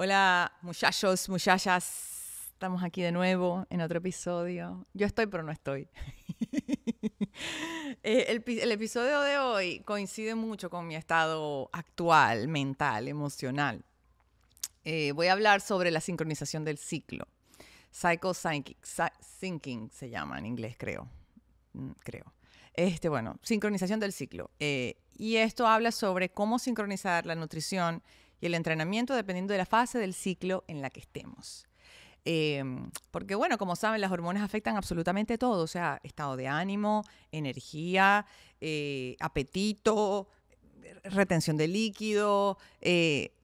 Hola muchachos, muchachas. Estamos aquí de nuevo en otro episodio. Yo estoy, pero no estoy. Eh, el, episodio de hoy coincide mucho con mi estado actual, mental, emocional. Eh, voy a hablar sobre la sincronización del ciclo. Psycho thinking se llama en inglés, creo. Mm, creo. Este, bueno, sincronización del ciclo. Eh, y esto habla sobre cómo sincronizar la nutrición y el entrenamiento dependiendo de la fase del ciclo en la que estemos. Em, porque bueno, como saben, las hormonas afectan absolutamente todo, o sea, estado de ánimo, energía, eh, apetito, retención de líquido, eh,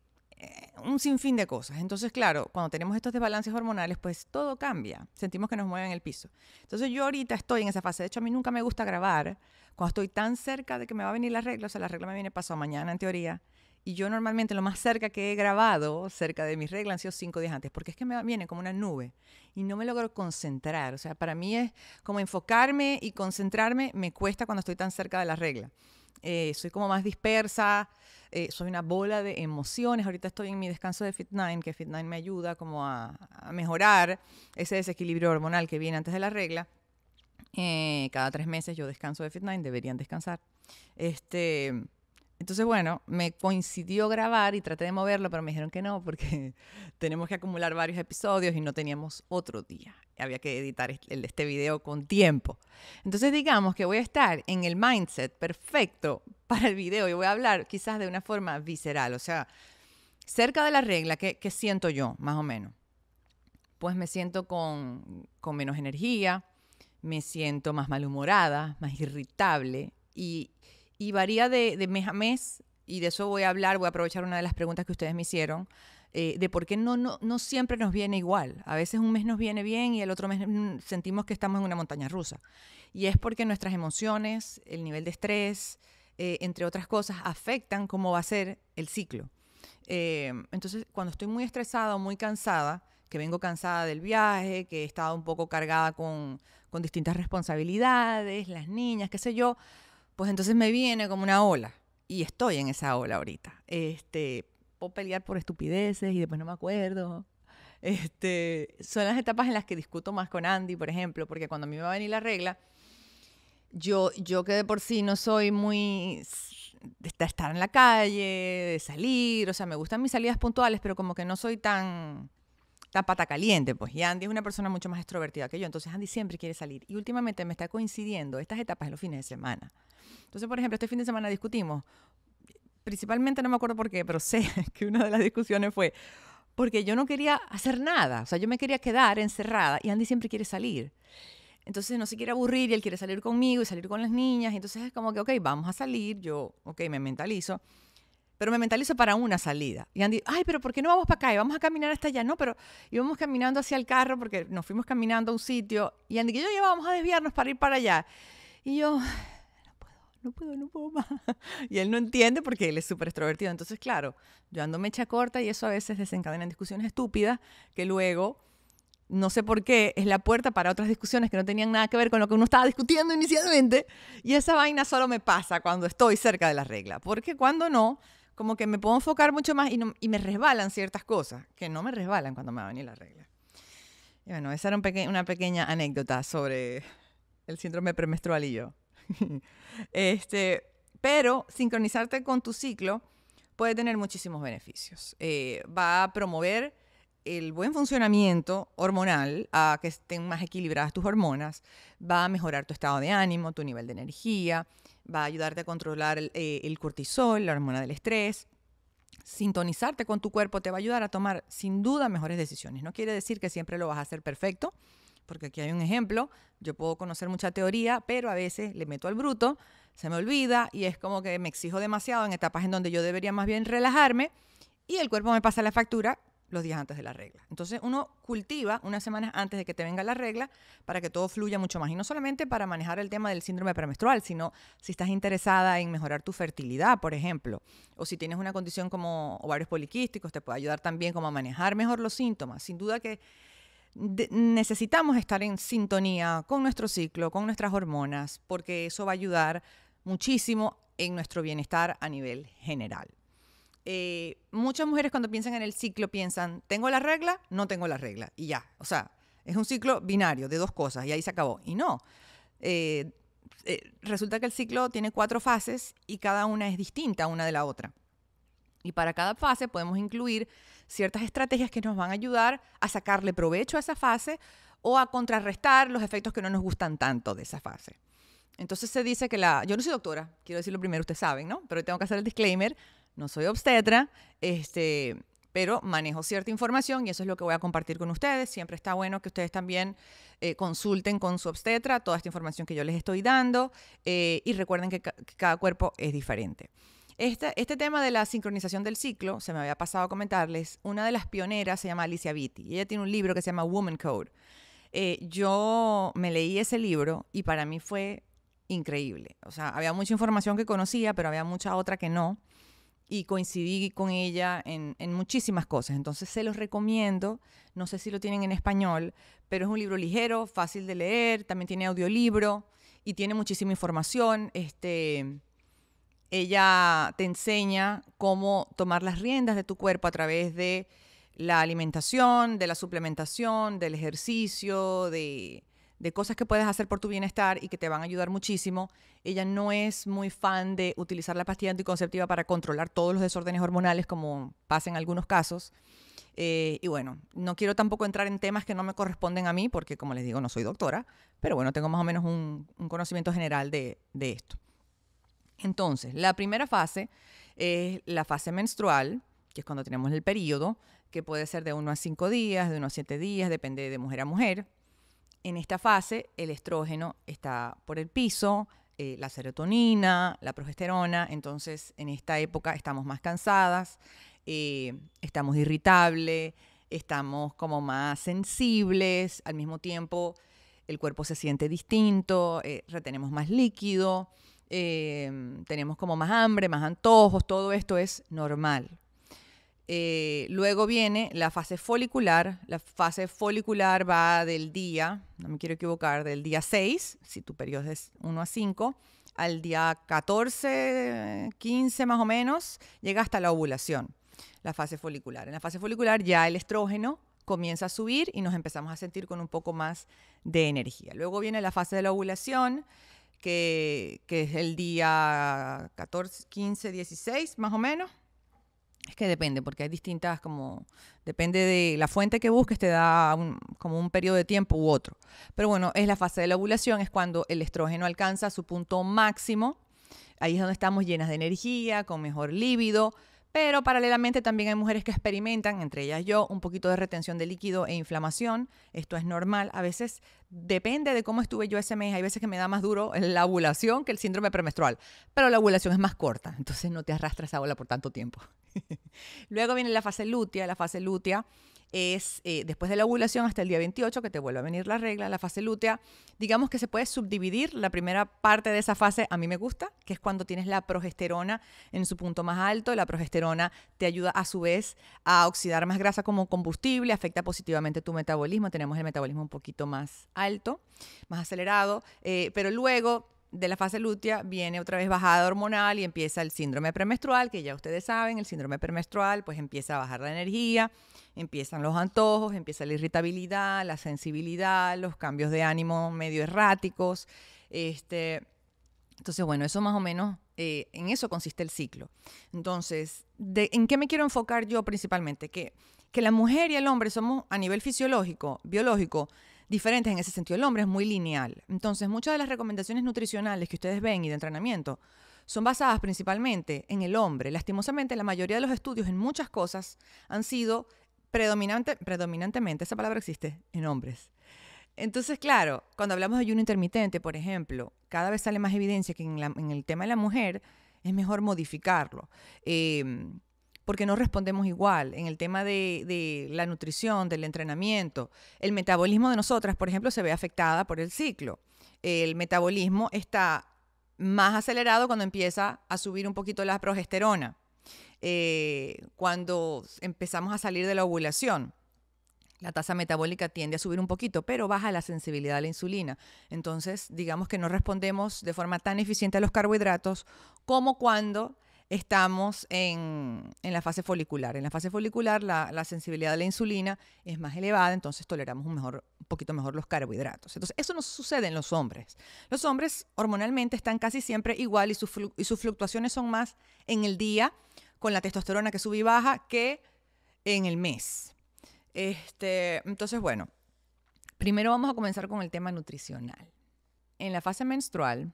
un sinfín de cosas. Entonces, claro, cuando tenemos estos desbalances hormonales, pues todo cambia, sentimos que nos mueven el piso. Entonces yo ahorita estoy en esa fase, de hecho a mí nunca me gusta grabar cuando estoy tan cerca de que me va a venir la regla, o sea, la regla me viene pasado mañana en teoría, y yo normalmente lo más cerca que he grabado, cerca de mis reglas, han sido cinco días antes, porque es que me viene como una nube y no me logro concentrar. O sea, para mí es como enfocarme y concentrarme me cuesta cuando estoy tan cerca de la regla. Eh, soy como más dispersa, eh, soy una bola de emociones. Ahorita estoy en mi descanso de Fit9, que Fit9 me ayuda como a, mejorar ese desequilibrio hormonal que viene antes de la regla. Eh, cada tres meses yo descanso de Fit9, deberían descansar. Este, entonces, bueno, me coincidió grabar y traté de moverlo, pero me dijeron que no, porque tenemos que acumular varios episodios y no teníamos otro día. Había que editar este video con tiempo. Entonces, digamos que voy a estar en el mindset perfecto para el video y voy a hablar quizás de una forma visceral, o sea, cerca de la regla que, siento yo, más o menos. Pues me siento con, con menos energía, me siento más malhumorada, más irritable y, y varía de, mes a mes, y de eso voy a hablar, voy a aprovechar una de las preguntas que ustedes me hicieron, eh, de por qué no, no, siempre nos viene igual. A veces un mes nos viene bien y el otro mes mm, sentimos que estamos en una montaña rusa. Y es porque nuestras emociones, el nivel de estrés, eh, entre otras cosas, afectan cómo va a ser el ciclo. Eh, entonces, cuando estoy muy estresada o muy cansada, que vengo cansada del viaje, que he estado un poco cargada con, con distintas responsabilidades, las niñas, qué sé yo, pues entonces me viene como una ola y estoy en esa ola ahorita. Este, puedo pelear por estupideces y después no me acuerdo. Este, son las etapas en las que discuto más con Andy, por ejemplo, porque cuando a mí me va a venir la regla, yo, yo que de por sí no soy muy de estar en la calle, de salir, o sea, me gustan mis salidas puntuales, pero como que no soy tan está pata caliente, pues. Y Andy es una persona mucho más extrovertida que yo, entonces Andy siempre quiere salir. Y últimamente me está coincidiendo estas etapas en los fines de semana. Entonces, por ejemplo, este fin de semana discutimos, principalmente no me acuerdo por qué, pero sé que una de las discusiones fue porque yo no quería hacer nada, o sea, yo me quería quedar encerrada y Andy siempre quiere salir. Entonces no se quiere aburrir y él quiere salir conmigo y salir con las niñas. Entonces es como que, ok, vamos a salir. Yo, ok, me mentalizo pero me mentalizo para una salida. Y Andy, ay, pero ¿por qué no vamos para acá? Y vamos a caminar hasta allá. No, pero íbamos caminando hacia el carro porque nos fuimos caminando a un sitio. Y Andy, que yo vamos a desviarnos para ir para allá. Y yo, no puedo, no puedo, no puedo más. Y él no entiende porque él es súper extrovertido. Entonces, claro, yo ando mecha corta y eso a veces desencadena en discusiones estúpidas que luego no sé por qué, es la puerta para otras discusiones que no tenían nada que ver con lo que uno estaba discutiendo inicialmente. Y esa vaina solo me pasa cuando estoy cerca de la regla, porque cuando no, como que me puedo enfocar mucho más y, me resbalan ciertas cosas, que no me resbalan cuando me va a venir la regla. Y bueno, esa era una pequeña anécdota sobre el síndrome premenstrual y yo. este, pero sincronizarte con tu ciclo puede tener muchísimos beneficios. Eh, va a promover el buen funcionamiento hormonal, a que estén más equilibradas tus hormonas, va a mejorar tu estado de ánimo, tu nivel de energía, va a ayudarte a controlar eh, el, cortisol, la hormona del estrés, sintonizarte con tu cuerpo te va a ayudar a tomar sin duda mejores decisiones. No quiere decir que siempre lo vas a hacer perfecto, porque aquí hay un ejemplo, yo puedo conocer mucha teoría, pero a veces le meto al bruto, se me olvida y es como que me exijo demasiado en etapas en donde yo debería más bien relajarme y el cuerpo me pasa la factura los días antes de la regla. Entonces uno cultiva unas semanas antes de que te venga la regla para que todo fluya mucho más. Y no solamente para manejar el tema del síndrome premenstrual, sino si estás interesada en mejorar tu fertilidad, por ejemplo, o si tienes una condición como ovarios poliquísticos, te puede ayudar también como a manejar mejor los síntomas. Sin duda que necesitamos estar en sintonía con nuestro ciclo, con nuestras hormonas, porque eso va a ayudar muchísimo en nuestro bienestar a nivel general. Eh, muchas mujeres cuando piensan en el ciclo piensan, tengo la regla, no tengo la regla, y ya. O sea, es un ciclo binario de dos cosas, y ahí se acabó. Y no. Eh, eh, resulta que el ciclo tiene cuatro fases y cada una es distinta una de la otra. Y para cada fase podemos incluir ciertas estrategias que nos van a ayudar a sacarle provecho a esa fase o a contrarrestar los efectos que no nos gustan tanto de esa fase. Entonces se dice que la... Yo no soy doctora, quiero decirlo primero, ustedes saben, ¿no? Pero tengo que hacer el disclaimer no soy obstetra, este, pero manejo cierta información y eso es lo que voy a compartir con ustedes. Siempre está bueno que ustedes también eh, consulten con su obstetra toda esta información que yo les estoy dando eh, y recuerden que, cada cuerpo es diferente. Este, tema de la sincronización del ciclo, se me había pasado a comentarles, una de las pioneras se llama Alicia Vitti y ella tiene un libro que se llama Woman Code. Eh, yo me leí ese libro y para mí fue increíble. O sea, había mucha información que conocía, pero había mucha otra que no y coincidí con ella en, en, muchísimas cosas. Entonces se los recomiendo, no sé si lo tienen en español, pero es un libro ligero, fácil de leer, también tiene audiolibro y tiene muchísima información. Este, ella te enseña cómo tomar las riendas de tu cuerpo a través de la alimentación, de la suplementación, del ejercicio, de de cosas que puedes hacer por tu bienestar y que te van a ayudar muchísimo. Ella no es muy fan de utilizar la pastilla anticonceptiva para controlar todos los desórdenes hormonales, como pasa en algunos casos. Eh, y bueno, no quiero tampoco entrar en temas que no me corresponden a mí, porque como les digo, no soy doctora, pero bueno, tengo más o menos un, conocimiento general de, de, esto. Entonces, la primera fase es la fase menstrual, que es cuando tenemos el periodo, que puede ser de 1 a 5 días, de 1 a 7 días, depende de mujer a mujer en esta fase el estrógeno está por el piso, eh, la serotonina, la progesterona, entonces en esta época estamos más cansadas, eh, estamos irritables, estamos como más sensibles, al mismo tiempo el cuerpo se siente distinto, eh, retenemos más líquido, tenemos como más hambre, más antojos, todo esto es normal. Eh, luego viene la fase folicular. La fase folicular va del día, no me quiero equivocar, del día 6, si tu periodo es 1 a 5, al día 14, 15 más o menos, llega hasta la ovulación, la fase folicular. En la fase folicular ya el estrógeno comienza a subir y nos empezamos a sentir con un poco más de energía. Luego viene la fase de la ovulación, que, que es el día 14, 15, 16 más o menos es que depende, porque hay distintas, como, depende de la fuente que busques, te da como un periodo de tiempo u otro. Pero bueno, es la fase de la ovulación, es cuando el estrógeno alcanza su punto máximo. Ahí es donde estamos llenas de energía, con mejor líbido. Pero paralelamente también hay mujeres que experimentan, entre ellas yo, un poquito de retención de líquido e inflamación. Esto es normal. A veces depende de cómo estuve yo ese mes. Hay veces que me da más duro la ovulación que el síndrome premenstrual. Pero la ovulación es más corta, entonces no te arrastras a ola por tanto tiempo. Luego viene la fase lútea. La fase lútea es eh, después de la ovulación hasta el día 28 que te vuelve a venir la regla, la fase lútea. Digamos que se puede subdividir la primera parte de esa fase, a mí me gusta, que es cuando tienes la progesterona en su punto más alto. La progesterona te ayuda a su vez a oxidar más grasa como combustible, afecta positivamente tu metabolismo, tenemos el metabolismo un poquito más alto, más acelerado, eh, pero luego de la fase lútea viene otra vez bajada hormonal y empieza el síndrome premenstrual, que ya ustedes saben, el síndrome premenstrual pues empieza a bajar la energía, empiezan los antojos, empieza la irritabilidad, la sensibilidad, los cambios de ánimo medio erráticos. Este, entonces, bueno, eso más o menos, eh, en eso consiste el ciclo. Entonces, ¿en qué me quiero enfocar yo principalmente? Que, que la mujer y el hombre somos a nivel fisiológico, biológico, diferentes en ese sentido. El hombre es muy lineal. Entonces, muchas de las recomendaciones nutricionales que ustedes ven y de entrenamiento son basadas principalmente en el hombre. Lastimosamente, la mayoría de los estudios en muchas cosas han sido predominante, predominantemente, esa palabra existe, en hombres. Entonces, claro, cuando hablamos de ayuno intermitente, por ejemplo, cada vez sale más evidencia que en, el tema de la mujer es mejor modificarlo. Em, porque no respondemos igual en el tema de, la nutrición, del entrenamiento. El metabolismo de nosotras, por ejemplo, se ve afectada por el ciclo. El metabolismo está más acelerado cuando empieza a subir un poquito la progesterona, eh, cuando empezamos a salir de la ovulación. La tasa metabólica tiende a subir un poquito, pero baja la sensibilidad a la insulina. Entonces, digamos que no respondemos de forma tan eficiente a los carbohidratos como cuando estamos en, la fase folicular. En la fase folicular la, sensibilidad a la insulina es más elevada, entonces toleramos un, poquito mejor los carbohidratos. Entonces, eso no sucede en los hombres. Los hombres hormonalmente están casi siempre igual y, sus fluctuaciones son más en el día, con la testosterona que sube y baja, que en el mes. Este, entonces, bueno, primero vamos a comenzar con el tema nutricional. En la fase menstrual,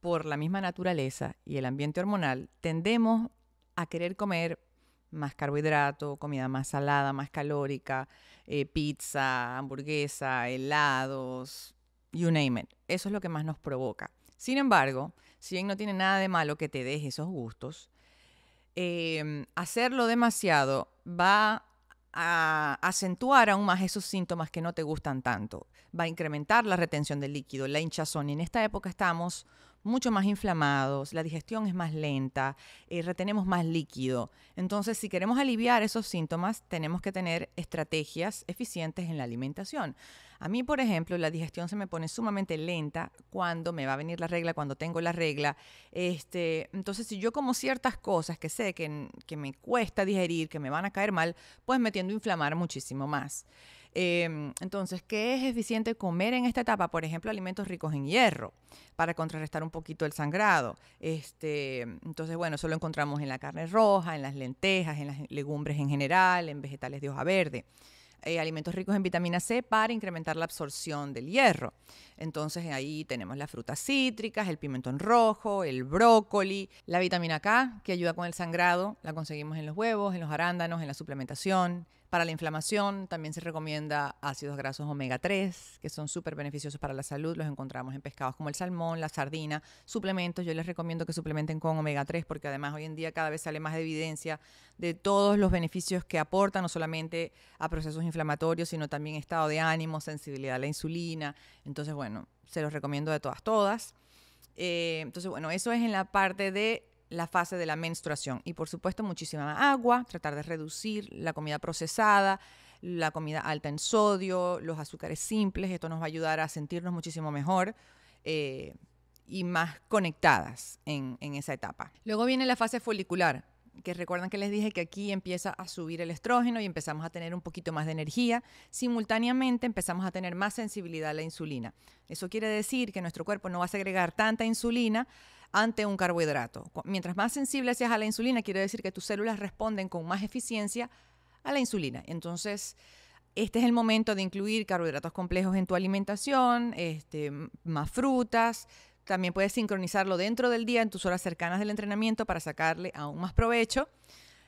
por la misma naturaleza y el ambiente hormonal, tendemos a querer comer más carbohidrato, comida más salada, más calórica, eh, pizza, hamburguesa, helados, you name it. Eso es lo que más nos provoca. Sin embargo, si bien no tiene nada de malo que te deje esos gustos, eh, hacerlo demasiado va a acentuar aún más esos síntomas que no te gustan tanto. Va a incrementar la retención de líquido, la hinchazón. Y en esta época estamos mucho más inflamados, la digestión es más lenta, eh, retenemos más líquido. Entonces, si queremos aliviar esos síntomas, tenemos que tener estrategias eficientes en la alimentación. A mí, por ejemplo, la digestión se me pone sumamente lenta cuando me va a venir la regla, cuando tengo la regla. Este, entonces, si yo como ciertas cosas que sé que, que me cuesta digerir, que me van a caer mal, pues me tiendo a inflamar muchísimo más. Em, entonces, ¿qué es eficiente comer en esta etapa? Por ejemplo, alimentos ricos en hierro para contrarrestar un poquito el sangrado. Este, entonces, bueno, eso lo encontramos en la carne roja, en las lentejas, en las legumbres en general, en vegetales de hoja verde. Eh, alimentos ricos en vitamina C para incrementar la absorción del hierro. Entonces ahí tenemos las frutas cítricas, el pimentón rojo, el brócoli, la vitamina K que ayuda con el sangrado, la conseguimos en los huevos, en los arándanos, en la suplementación, para la inflamación también se recomienda ácidos grasos omega 3, que son súper beneficiosos para la salud. Los encontramos en pescados como el salmón, la sardina, suplementos. Yo les recomiendo que suplementen con omega 3 porque además hoy en día cada vez sale más evidencia de todos los beneficios que aporta, no solamente a procesos inflamatorios, sino también estado de ánimo, sensibilidad a la insulina. Entonces, bueno, se los recomiendo de todas, todas. Eh, entonces, bueno, eso es en la parte de la fase de la menstruación. Y por supuesto muchísima agua, tratar de reducir la comida procesada, la comida alta en sodio, los azúcares simples, esto nos va a ayudar a sentirnos muchísimo mejor. Eh, y más conectadas en, en esa etapa. Luego viene la fase folicular, que recuerdan que les dije que aquí empieza a subir el estrógeno y empezamos a tener un poquito más de energía, simultáneamente empezamos a tener más sensibilidad a la insulina. Eso quiere decir que nuestro cuerpo no va a segregar tanta insulina ante un carbohidrato. Mientras más sensible seas a la insulina, quiere decir que tus células responden con más eficiencia a la insulina. Entonces, este es el momento de incluir carbohidratos complejos en tu alimentación, este, más frutas. También puedes sincronizarlo dentro del día en tus horas cercanas del entrenamiento para sacarle aún más provecho.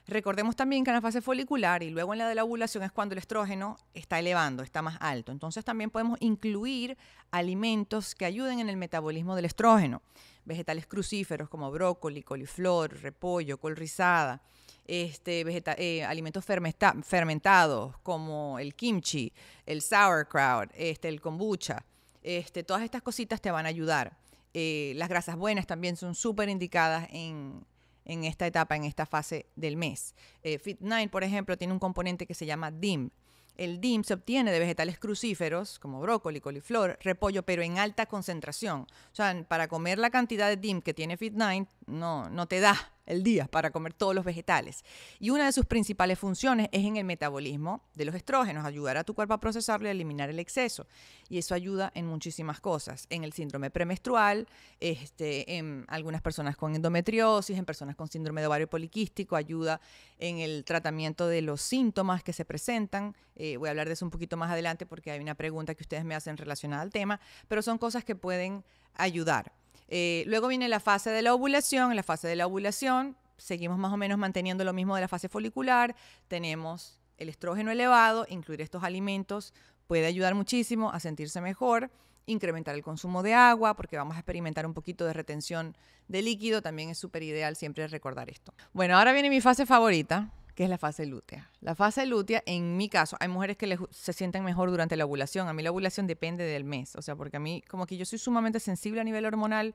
Recordemos también que en la fase folicular y luego en la de la ovulación es cuando el estrógeno está elevando, está más alto. Entonces también podemos incluir alimentos que ayuden en el metabolismo del estrógeno vegetales crucíferos como brócoli, coliflor, repollo, col rizada, este, eh, alimentos fermentados como el kimchi, el sauerkraut, este, el kombucha. Este, todas estas cositas te van a ayudar. Eh, las grasas buenas también son súper indicadas en, esta etapa, en esta fase del mes. Eh, Fit9, por ejemplo, tiene un componente que se llama DIM, el DIM se obtiene de vegetales crucíferos como brócoli, coliflor, repollo, pero en alta concentración. O sea, para comer la cantidad de DIM que tiene Fit9, no, no te da el día para comer todos los vegetales. Y una de sus principales funciones es en el metabolismo de los estrógenos, ayudar a tu cuerpo a procesarlo y eliminar el exceso. Y eso ayuda en muchísimas cosas, en el síndrome premenstrual, este, en algunas personas con endometriosis, en personas con síndrome de ovario poliquístico, ayuda en el tratamiento de los síntomas que se presentan. Eh, voy a hablar de eso un poquito más adelante porque hay una pregunta que ustedes me hacen relacionada al tema, pero son cosas que pueden ayudar. Eh, luego viene la fase de la ovulación. En la fase de la ovulación seguimos más o menos manteniendo lo mismo de la fase folicular. Tenemos el estrógeno elevado, incluir estos alimentos puede ayudar muchísimo a sentirse mejor, incrementar el consumo de agua, porque vamos a experimentar un poquito de retención de líquido, también es súper ideal siempre recordar esto. Bueno, ahora viene mi fase favorita, es la fase lútea. La fase lútea, en mi caso, hay mujeres que se sienten mejor durante la ovulación. A mí la ovulación depende del mes, o sea, porque a mí como que yo soy sumamente sensible a nivel hormonal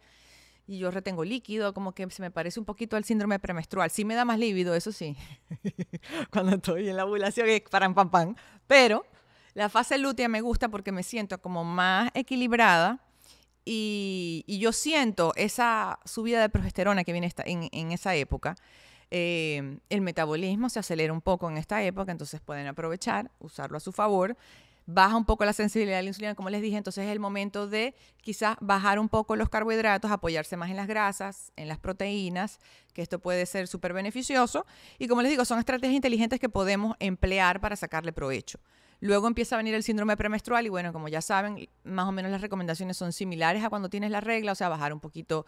y yo retengo líquido, como que se me parece un poquito al síndrome premenstrual. Sí me da más lívido, eso sí, cuando estoy en la ovulación es paran pam pam, pero la fase lútea me gusta porque me siento como más equilibrada y, yo siento esa subida de progesterona que viene en esa época eh, el metabolismo se acelera un poco en esta época, entonces pueden aprovechar, usarlo a su favor. Baja un poco la sensibilidad a la insulina, como les dije, entonces es el momento de quizás bajar un poco los carbohidratos, apoyarse más en las grasas, en las proteínas, que esto puede ser súper beneficioso. Y como les digo, son estrategias inteligentes que podemos emplear para sacarle provecho. Luego empieza a venir el síndrome premenstrual y bueno, como ya saben, más o menos las recomendaciones son similares a cuando tienes la regla, o sea, bajar un poquito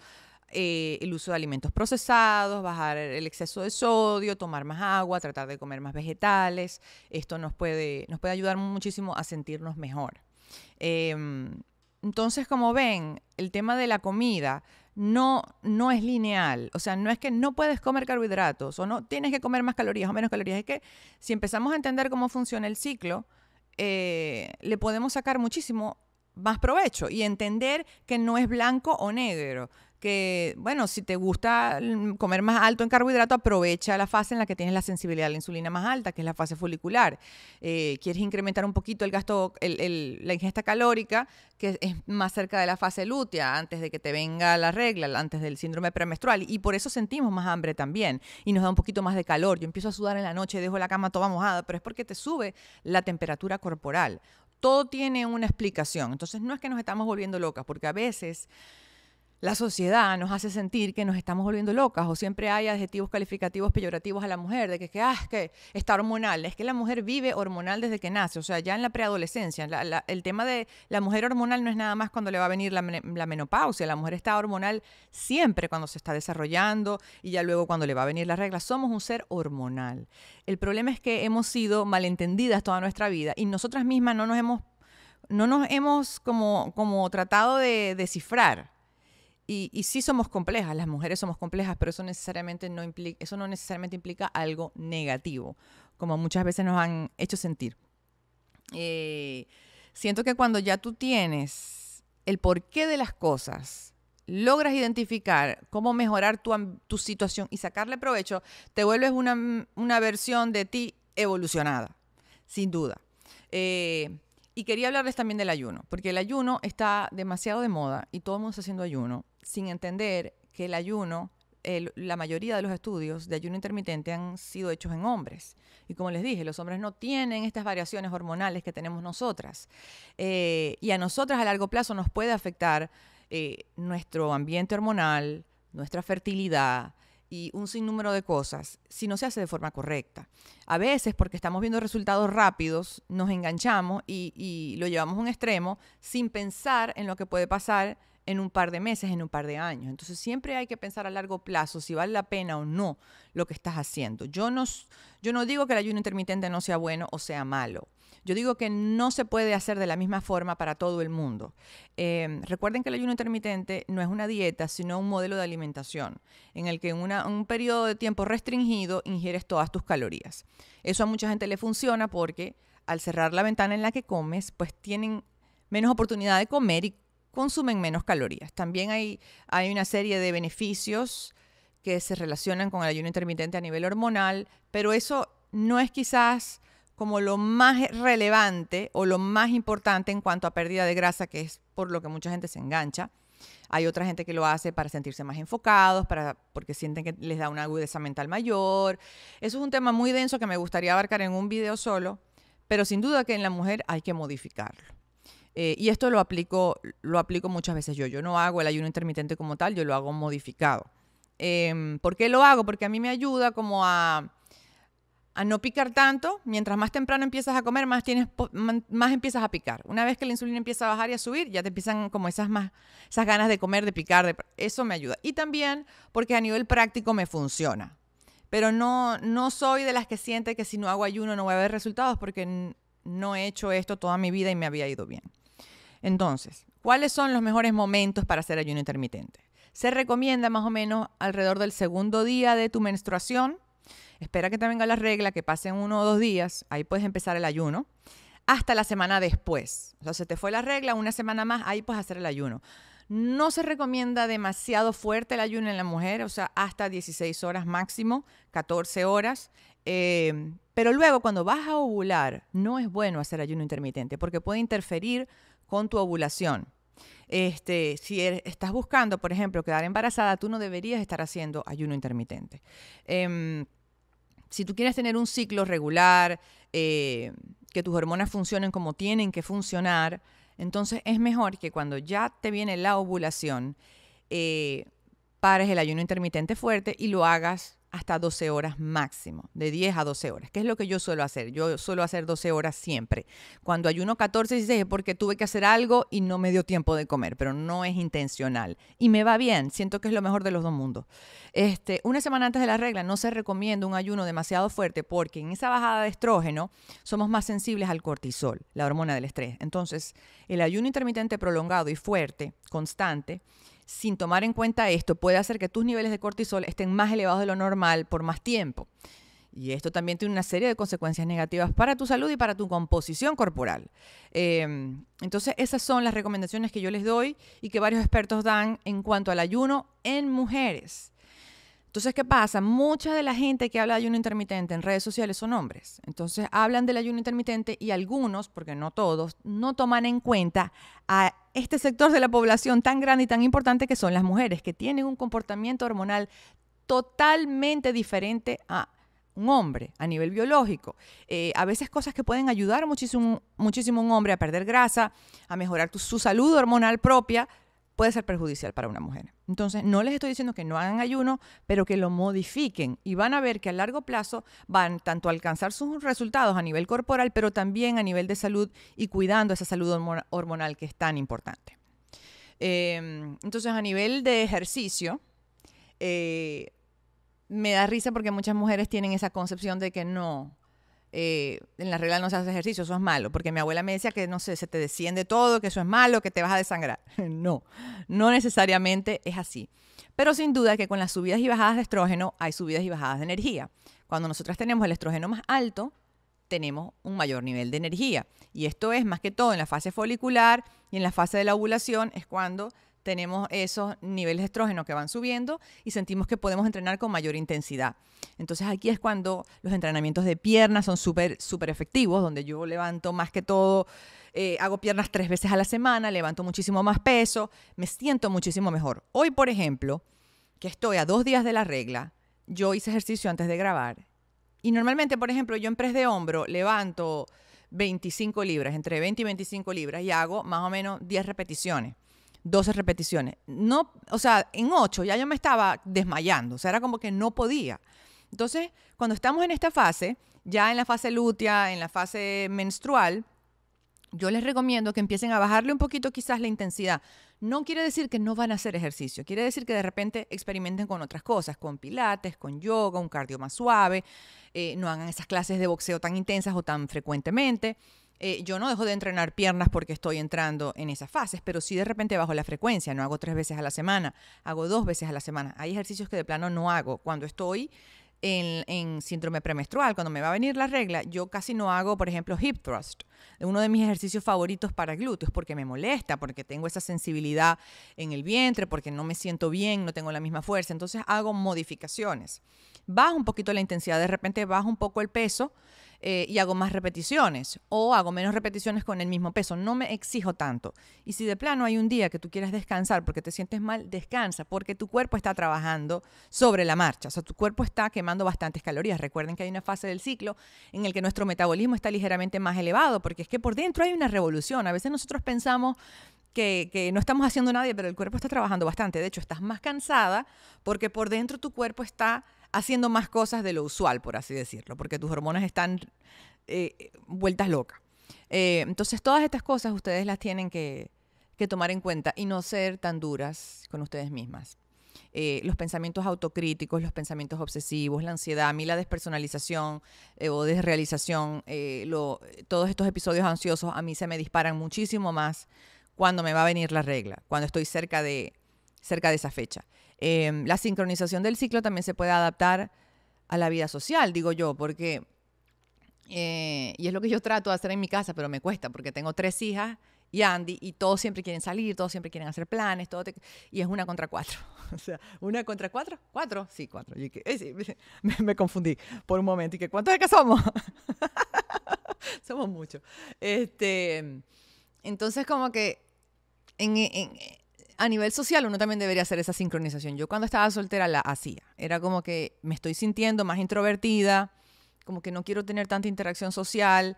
eh, el uso de alimentos procesados, bajar el exceso de sodio, tomar más agua, tratar de comer más vegetales. Esto nos puede, ayudar muchísimo a sentirnos mejor. Em, entonces, como ven, el tema de la comida no, no es lineal. O sea, no es que no puedes comer carbohidratos o no tienes que comer más calorías o menos calorías. Es que si empezamos a entender cómo funciona el ciclo, eh, le podemos sacar muchísimo más provecho y entender que no es blanco o negro, que, bueno, si te gusta comer más alto en carbohidrato, aprovecha la fase en la que tienes la sensibilidad a la insulina más alta, que es la fase folicular. Eh, quieres incrementar un poquito el gasto, la ingesta calórica, que es más cerca de la fase lútea, antes de que te venga la regla, antes del síndrome premenstrual. Y por eso sentimos más hambre también y nos da un poquito más de calor. Yo empiezo a sudar en la noche, dejo la cama toda mojada, pero es porque te sube la temperatura corporal. Todo tiene una explicación. Entonces no es que nos estamos volviendo locas, porque a veces la sociedad nos hace sentir que nos estamos volviendo locas o siempre hay adjetivos calificativos peyorativos a la mujer, de que, que, ah, que está hormonal, es que la mujer vive hormonal desde que nace, o sea, ya en la preadolescencia. el tema de la mujer hormonal no es nada más cuando le va a venir la, menopausia, la mujer está hormonal siempre cuando se está desarrollando y ya luego cuando le va a venir la regla. Somos un ser hormonal. El problema es que hemos sido malentendidas toda nuestra vida y nosotras mismas no nos hemos, no nos hemos como, como tratado de descifrar y, sí somos complejas, las mujeres somos complejas, pero eso, necesariamente no implica, eso no necesariamente implica algo negativo, como muchas veces nos han hecho sentir. Eh, siento que cuando ya tú tienes el porqué de las cosas, logras identificar cómo mejorar tu, situación y sacarle provecho, te vuelves una, versión de ti evolucionada, sin duda. Eh, y quería hablarles también del ayuno, porque el ayuno está demasiado de moda y todo el mundo está haciendo ayuno sin entender que el ayuno, la mayoría de los estudios de ayuno intermitente han sido hechos en hombres. Y como les dije, los hombres no tienen estas variaciones hormonales que tenemos nosotras. Eh, y a nosotras a largo plazo nos puede afectar eh, nuestro ambiente hormonal, nuestra fertilidad, y un sinnúmero de cosas si no se hace de forma correcta. A veces, porque estamos viendo resultados rápidos, nos enganchamos y, y, lo llevamos a un extremo sin pensar en lo que puede pasar en un par de meses, en un par de años. Entonces siempre hay que pensar a largo plazo si vale la pena o no lo que estás haciendo. Yo no, yo no digo que el ayuno intermitente no sea bueno o sea malo. Yo digo que no se puede hacer de la misma forma para todo el mundo. Em, recuerden que el ayuno intermitente no es una dieta, sino un modelo de alimentación, en el que en un periodo de tiempo restringido ingieres todas tus calorías. Eso a mucha gente le funciona porque al cerrar la ventana en la que comes, pues tienen menos oportunidad de comer y consumen menos calorías. También hay, hay una serie de beneficios que se relacionan con el ayuno intermitente a nivel hormonal, pero eso no es quizás como lo más relevante o lo más importante en cuanto a pérdida de grasa, que es por lo que mucha gente se engancha. Hay otra gente que lo hace para sentirse más enfocados, para, porque sienten que les da una agudeza mental mayor. Eso es un tema muy denso que me gustaría abarcar en un video solo, pero sin duda que en la mujer hay que modificarlo. Eh, y esto lo aplico, lo aplico muchas veces yo. Yo no hago el ayuno intermitente como tal, yo lo hago modificado. Em, ¿Por qué lo hago? Porque a mí me ayuda como a, no picar tanto. Mientras más temprano empiezas a comer, más, tienes, más empiezas a picar. Una vez que la insulina empieza a bajar y a subir, ya te empiezan como esas, más, esas ganas de comer, de picar. eso me ayuda. Y también porque a nivel práctico me funciona. Pero no, no soy de las que siente que si no hago ayuno no voy a ver resultados porque no he hecho esto toda mi vida y me había ido bien. Entonces, ¿cuáles son los mejores momentos para hacer ayuno intermitente? Se recomienda más o menos alrededor del segundo día de tu menstruación. Espera que te venga la regla, que pasen uno o dos días, ahí puedes empezar el ayuno, hasta la semana después. O sea, se te fue la regla, una semana más, ahí puedes hacer el ayuno. No se recomienda demasiado fuerte el ayuno en la mujer, o sea, hasta 16 horas máximo, 14 horas. Eh, pero luego, cuando vas a ovular, no es bueno hacer ayuno intermitente porque puede interferir con tu ovulación. Este, si er, estás buscando, por ejemplo, quedar embarazada, tú no deberías estar haciendo ayuno intermitente. Em, si tú quieres tener un ciclo regular, eh, que tus hormonas funcionen como tienen que funcionar, entonces es mejor que cuando ya te viene la ovulación, eh, pares el ayuno intermitente fuerte y lo hagas hasta 12 horas máximo, de 10 a 12 horas, qué es lo que yo suelo hacer. Yo suelo hacer 12 horas siempre. Cuando ayuno 14 y 16 es porque tuve que hacer algo y no me dio tiempo de comer, pero no es intencional. Y me va bien, siento que es lo mejor de los dos mundos. Este, una semana antes de la regla no se recomienda un ayuno demasiado fuerte porque en esa bajada de estrógeno somos más sensibles al cortisol, la hormona del estrés. Entonces, el ayuno intermitente prolongado y fuerte, constante, sin tomar en cuenta esto, puede hacer que tus niveles de cortisol estén más elevados de lo normal por más tiempo. Y esto también tiene una serie de consecuencias negativas para tu salud y para tu composición corporal. Em, entonces, esas son las recomendaciones que yo les doy y que varios expertos dan en cuanto al ayuno en mujeres. Entonces, ¿qué pasa? Mucha de la gente que habla de ayuno intermitente en redes sociales son hombres. Entonces, hablan del ayuno intermitente y algunos, porque no todos, no toman en cuenta a este sector de la población tan grande y tan importante que son las mujeres, que tienen un comportamiento hormonal totalmente diferente a un hombre a nivel biológico. Eh, a veces cosas que pueden ayudar muchísimo, muchísimo a un hombre a perder grasa, a mejorar su salud hormonal propia, puede ser perjudicial para una mujer. Entonces, no les estoy diciendo que no hagan ayuno, pero que lo modifiquen y van a ver que a largo plazo van tanto a alcanzar sus resultados a nivel corporal, pero también a nivel de salud y cuidando esa salud hormonal que es tan importante. Em, entonces, a nivel de ejercicio, eh, me da risa porque muchas mujeres tienen esa concepción de que no, eh, en la regla no se hace ejercicio, eso es malo, porque mi abuela me decía que no sé, se te desciende todo, que eso es malo, que te vas a desangrar. No, no necesariamente es así. Pero sin duda que con las subidas y bajadas de estrógeno hay subidas y bajadas de energía. Cuando nosotras tenemos el estrógeno más alto, tenemos un mayor nivel de energía. Y esto es más que todo en la fase folicular y en la fase de la ovulación es cuando tenemos esos niveles de estrógeno que van subiendo y sentimos que podemos entrenar con mayor intensidad. Entonces aquí es cuando los entrenamientos de piernas son súper, súper efectivos, donde yo levanto más que todo, eh, hago piernas tres veces a la semana, levanto muchísimo más peso, me siento muchísimo mejor. Hoy, por ejemplo, que estoy a dos días de la regla, yo hice ejercicio antes de grabar. Y normalmente, por ejemplo, yo en press de hombro levanto 25 libras, entre 20 y 25 libras, y hago más o menos 10 repeticiones. 12 repeticiones. No, o sea, en 8 ya yo me estaba desmayando, o sea, era como que no podía. Entonces, cuando estamos en esta fase, ya en la fase lútea, en la fase menstrual, yo les recomiendo que empiecen a bajarle un poquito quizás la intensidad. No quiere decir que no van a hacer ejercicio, quiere decir que de repente experimenten con otras cosas, con pilates, con yoga, un cardio más suave, eh, no hagan esas clases de boxeo tan intensas o tan frecuentemente. Eh, yo no dejo de entrenar piernas porque estoy entrando en esas fases, pero sí de repente bajo la frecuencia, no hago tres veces a la semana, hago dos veces a la semana. Hay ejercicios que de plano no hago. Cuando estoy en, en, síndrome premenstrual, cuando me va a venir la regla, yo casi no hago, por ejemplo, hip thrust, uno de mis ejercicios favoritos para glúteos, porque me molesta, porque tengo esa sensibilidad en el vientre, porque no me siento bien, no tengo la misma fuerza, entonces hago modificaciones. Bajo un poquito la intensidad, de repente bajo un poco el peso, eh, y hago más repeticiones o hago menos repeticiones con el mismo peso. No me exijo tanto. Y si de plano hay un día que tú quieres descansar porque te sientes mal, descansa porque tu cuerpo está trabajando sobre la marcha. O sea, tu cuerpo está quemando bastantes calorías. Recuerden que hay una fase del ciclo en el que nuestro metabolismo está ligeramente más elevado porque es que por dentro hay una revolución. A veces nosotros pensamos... Que, que, no estamos haciendo nada, pero el cuerpo está trabajando bastante. De hecho, estás más cansada porque por dentro tu cuerpo está haciendo más cosas de lo usual, por así decirlo, porque tus hormonas están eh, vueltas locas. Eh, entonces, todas estas cosas ustedes las tienen que, tomar en cuenta y no ser tan duras con ustedes mismas. Eh, los pensamientos autocríticos, los pensamientos obsesivos, la ansiedad, a mí la despersonalización o desrealización, todos estos episodios ansiosos a mí se me disparan muchísimo más cuando me va a venir la regla, cuando estoy cerca de esa fecha. Em, la sincronización del ciclo también se puede adaptar a la vida social, digo yo, porque, eh, y es lo que yo trato de hacer en mi casa, pero me cuesta, porque tengo tres hijas y Andy, y todos siempre quieren salir, todos siempre quieren hacer planes, todo y es una contra cuatro. O sea, una contra cuatro, cuatro, sí, cuatro. Y que, eh, me, confundí por un momento, y que ¿cuántos es que somos? somos muchos. Este, entonces, como que en, a nivel social uno también debería hacer esa sincronización. Yo cuando estaba soltera la hacía. Era como que me estoy sintiendo más introvertida, como que no quiero tener tanta interacción social.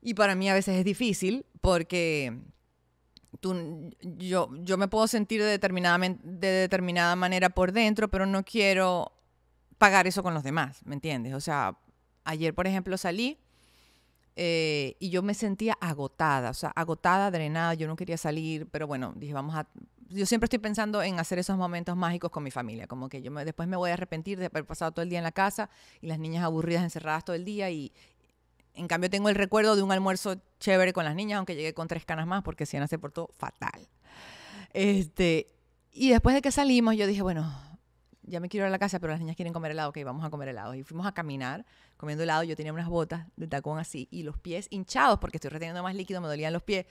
Y para mí a veces es difícil porque yo, yo me puedo sentir de determinada, de determinada manera por dentro, pero no quiero pagar eso con los demás, ¿me entiendes? O sea, ayer, por ejemplo, salí eh, y yo me sentía agotada, o sea, agotada, drenada, yo no quería salir, pero bueno, dije, vamos a... Yo siempre estoy pensando en hacer esos momentos mágicos con mi familia, como que yo me, después me voy a arrepentir de haber pasado todo el día en la casa y las niñas aburridas encerradas todo el día y... En cambio, tengo el recuerdo de un almuerzo chévere con las niñas, aunque llegué con tres canas más porque Siena se portó fatal. Este, y después de que salimos, yo dije, bueno, ya me quiero ir a la casa, pero las niñas quieren comer helado, ok, vamos a comer helado. Y fuimos a caminar comiendo helado, yo tenía unas botas de tacón así y los pies hinchados porque estoy reteniendo más líquido, me dolían los pies.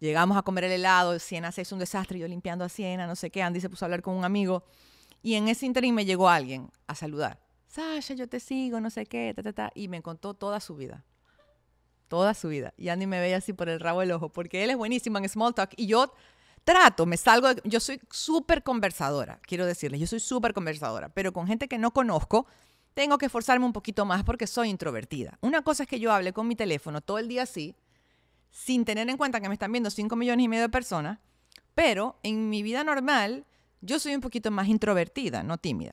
Llegamos a comer el helado, Siena se hizo un desastre, yo limpiando a Siena, no sé qué, Andy se puso a hablar con un amigo y en ese interín me llegó alguien a saludar. Sasha, yo te sigo, no sé qué, ta, ta, ta, y me contó toda su vida toda su vida. Y Andy me veía así por el rabo del ojo, porque él es buenísimo en small talk y yo trato, me salgo, yo soy súper conversadora, quiero decirles, yo soy súper conversadora, pero con gente que no conozco, tengo que esforzarme un poquito más porque soy introvertida. Una cosa es que yo hable con mi teléfono todo el día así, sin tener en cuenta que me están viendo 5 millones y medio de personas, pero en mi vida normal yo soy un poquito más introvertida, no tímida.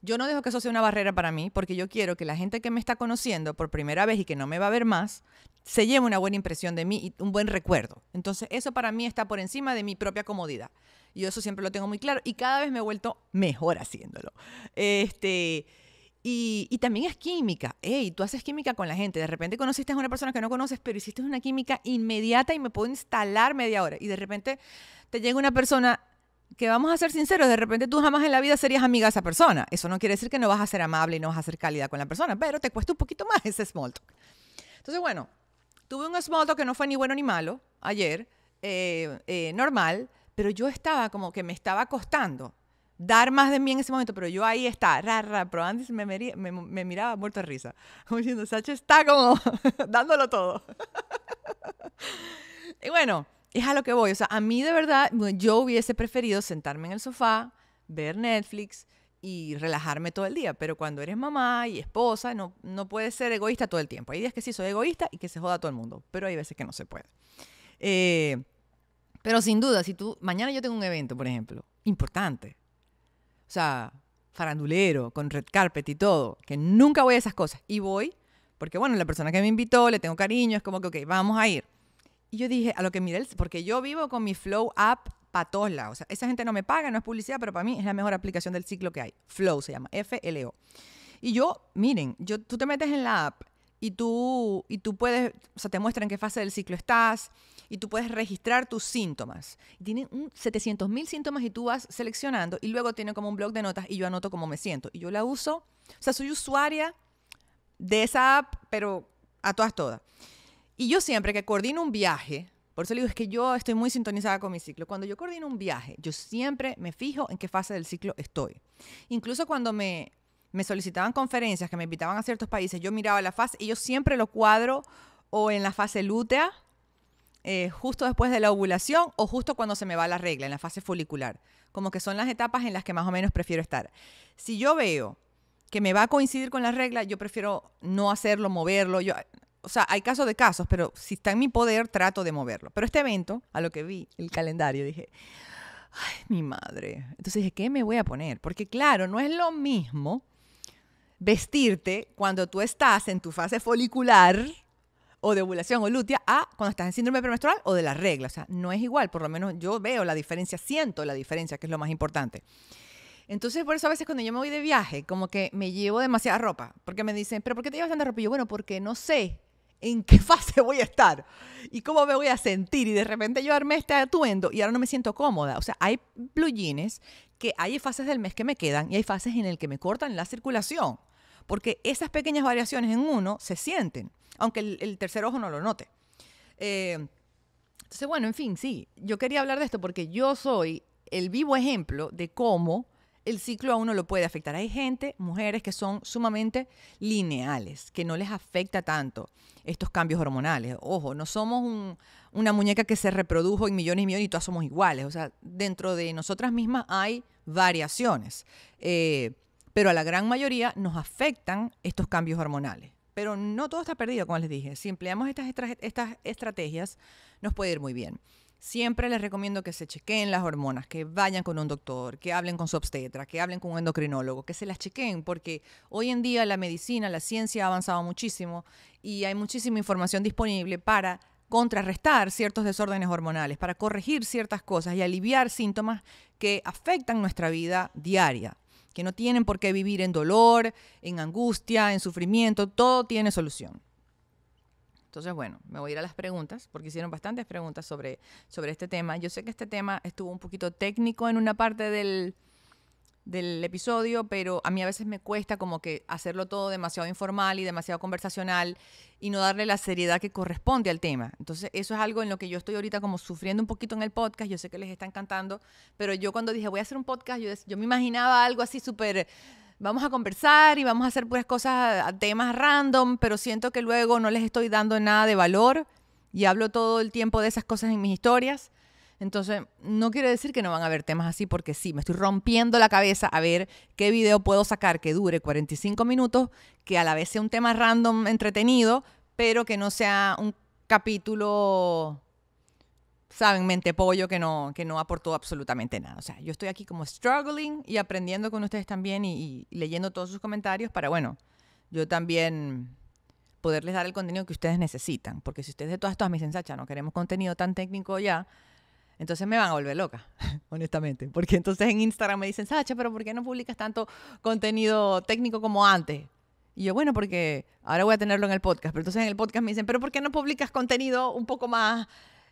Yo no dejo que eso sea una barrera para mí, porque yo quiero que la gente que me está conociendo por primera vez y que no me va a ver más, se lleve una buena impresión de mí y un buen recuerdo. Entonces, eso para mí está por encima de mi propia comodidad. Y yo eso siempre lo tengo muy claro y cada vez me he vuelto mejor haciéndolo. Este. Y, también es química. Hey, tú haces química con la gente. De repente conociste a una persona que no conoces, pero hiciste una química inmediata y me puedo instalar media hora. Y de repente te llega una persona que vamos a ser sinceros, de repente tú jamás en la vida serías amiga de esa persona. Eso no quiere decir que no vas a ser amable y no vas a ser cálida con la persona, pero te cuesta un poquito más ese small talk. Entonces, bueno, tuve un small talk que no fue ni bueno ni malo ayer, eh, eh, normal, pero yo estaba como que me estaba costando dar más de mí en ese momento, pero yo ahí estaba, rara, pero antes me, miraba muerto de risa, como diciendo, Sacha está como dándolo todo. y bueno, es a lo que voy. O sea, a mí de verdad, yo hubiese preferido sentarme en el sofá, ver Netflix y relajarme todo el día. Pero cuando eres mamá y esposa, no, no puedes ser egoísta todo el tiempo. Hay días que sí soy egoísta y que se joda todo el mundo, pero hay veces que no se puede. Eh, pero sin duda, si tú, mañana yo tengo un evento, por ejemplo, importante. O sea, farandulero, con red carpet y todo, que nunca voy a esas cosas. Y voy, porque bueno, la persona que me invitó, le tengo cariño, es como que, ok, vamos a ir. Y yo dije, a lo que mire, porque yo vivo con mi Flow app para todos lados. O sea, esa gente no me paga, no es publicidad, pero para mí es la mejor aplicación del ciclo que hay. Flow se llama, F-L-O. Y yo, miren, yo, tú te metes en la app y tú, y tú puedes, o sea, te muestra en qué fase del ciclo estás y tú puedes registrar tus síntomas. Tienen 700 mil síntomas y tú vas seleccionando y luego tiene como un blog de notas y yo anoto cómo me siento. Y yo la uso, o sea, soy usuaria de esa app, pero a todas, todas. Y yo siempre que coordino un viaje, por eso le digo, es que yo estoy muy sintonizada con mi ciclo. Cuando yo coordino un viaje, yo siempre me fijo en qué fase del ciclo estoy. Incluso cuando me, me solicitaban conferencias, que me invitaban a ciertos países, yo miraba la fase y yo siempre lo cuadro o en la fase lútea, eh, justo después de la ovulación o justo cuando se me va la regla, en la fase folicular. Como que son las etapas en las que más o menos prefiero estar. Si yo veo que me va a coincidir con la regla, yo prefiero no hacerlo, moverlo. Yo, o sea, hay casos de casos, pero si está en mi poder, trato de moverlo. Pero este evento, a lo que vi el calendario, dije, ay, mi madre. Entonces dije, ¿qué me voy a poner? Porque claro, no es lo mismo vestirte cuando tú estás en tu fase folicular o de ovulación o lútea, a cuando estás en síndrome premenstrual o de la regla. O sea, no es igual, por lo menos yo veo la diferencia, siento la diferencia, que es lo más importante. Entonces, por eso a veces cuando yo me voy de viaje, como que me llevo demasiada ropa, porque me dicen, pero ¿por qué te llevas tanta ropa? Y yo, bueno, porque no sé en qué fase voy a estar y cómo me voy a sentir. Y de repente yo armé este atuendo y ahora no me siento cómoda. O sea, hay blue que hay fases del mes que me quedan y hay fases en el que me cortan la circulación. Porque esas pequeñas variaciones en uno se sienten, aunque el, tercer ojo no lo note. Eh, entonces, bueno, en fin, sí, yo quería hablar de esto porque yo soy el vivo ejemplo de cómo el ciclo a uno lo puede afectar. Hay gente, mujeres, que son sumamente lineales, que no les afecta tanto estos cambios hormonales. Ojo, no somos una muñeca que se reprodujo en millones y millones y todas somos iguales. O sea, dentro de nosotras mismas hay variaciones, eh, pero a la gran mayoría nos afectan estos cambios hormonales. Pero no todo está perdido, como les dije. Si empleamos estas estrategias, nos puede ir muy bien. Siempre les recomiendo que se chequeen las hormonas, que vayan con un doctor, que hablen con su obstetra, que hablen con un endocrinólogo, que se las chequeen, porque hoy en día la medicina, la ciencia ha avanzado muchísimo y hay muchísima información disponible para contrarrestar ciertos desórdenes hormonales, para corregir ciertas cosas y aliviar síntomas que afectan nuestra vida diaria, que no tienen por qué vivir en dolor, en angustia, en sufrimiento, todo tiene solución. Entonces, bueno, me voy a ir a las preguntas, porque hicieron bastantes preguntas sobre, sobre este tema. Yo sé que este tema estuvo un poquito técnico en una parte del, del episodio, pero a mí a veces me cuesta como que hacerlo todo demasiado informal y demasiado conversacional y no darle la seriedad que corresponde al tema. Entonces, eso es algo en lo que yo estoy ahorita como sufriendo un poquito en el podcast. Yo sé que les está encantando, pero yo cuando dije voy a hacer un podcast, yo, yo me imaginaba algo así súper vamos a conversar y vamos a hacer puras cosas, temas random, pero siento que luego no les estoy dando nada de valor y hablo todo el tiempo de esas cosas en mis historias. Entonces, no quiere decir que no van a haber temas así, porque sí, me estoy rompiendo la cabeza a ver qué video puedo sacar que dure 45 minutos, que a la vez sea un tema random entretenido, pero que no sea un capítulo saben, mente pollo que no, que no aportó absolutamente nada. O sea, yo estoy aquí como struggling y aprendiendo con ustedes también y, leyendo todos sus comentarios para, bueno, yo también poderles dar el contenido que ustedes necesitan. Porque si ustedes de todas, todas me dicen, Sacha, no queremos contenido tan técnico ya, entonces me van a volver loca, honestamente. Porque entonces en Instagram me dicen, Sacha, pero ¿por qué no publicas tanto contenido técnico como antes? Y yo, bueno, porque ahora voy a tenerlo en el podcast. Pero entonces en el podcast me dicen, pero ¿por qué no publicas contenido un poco más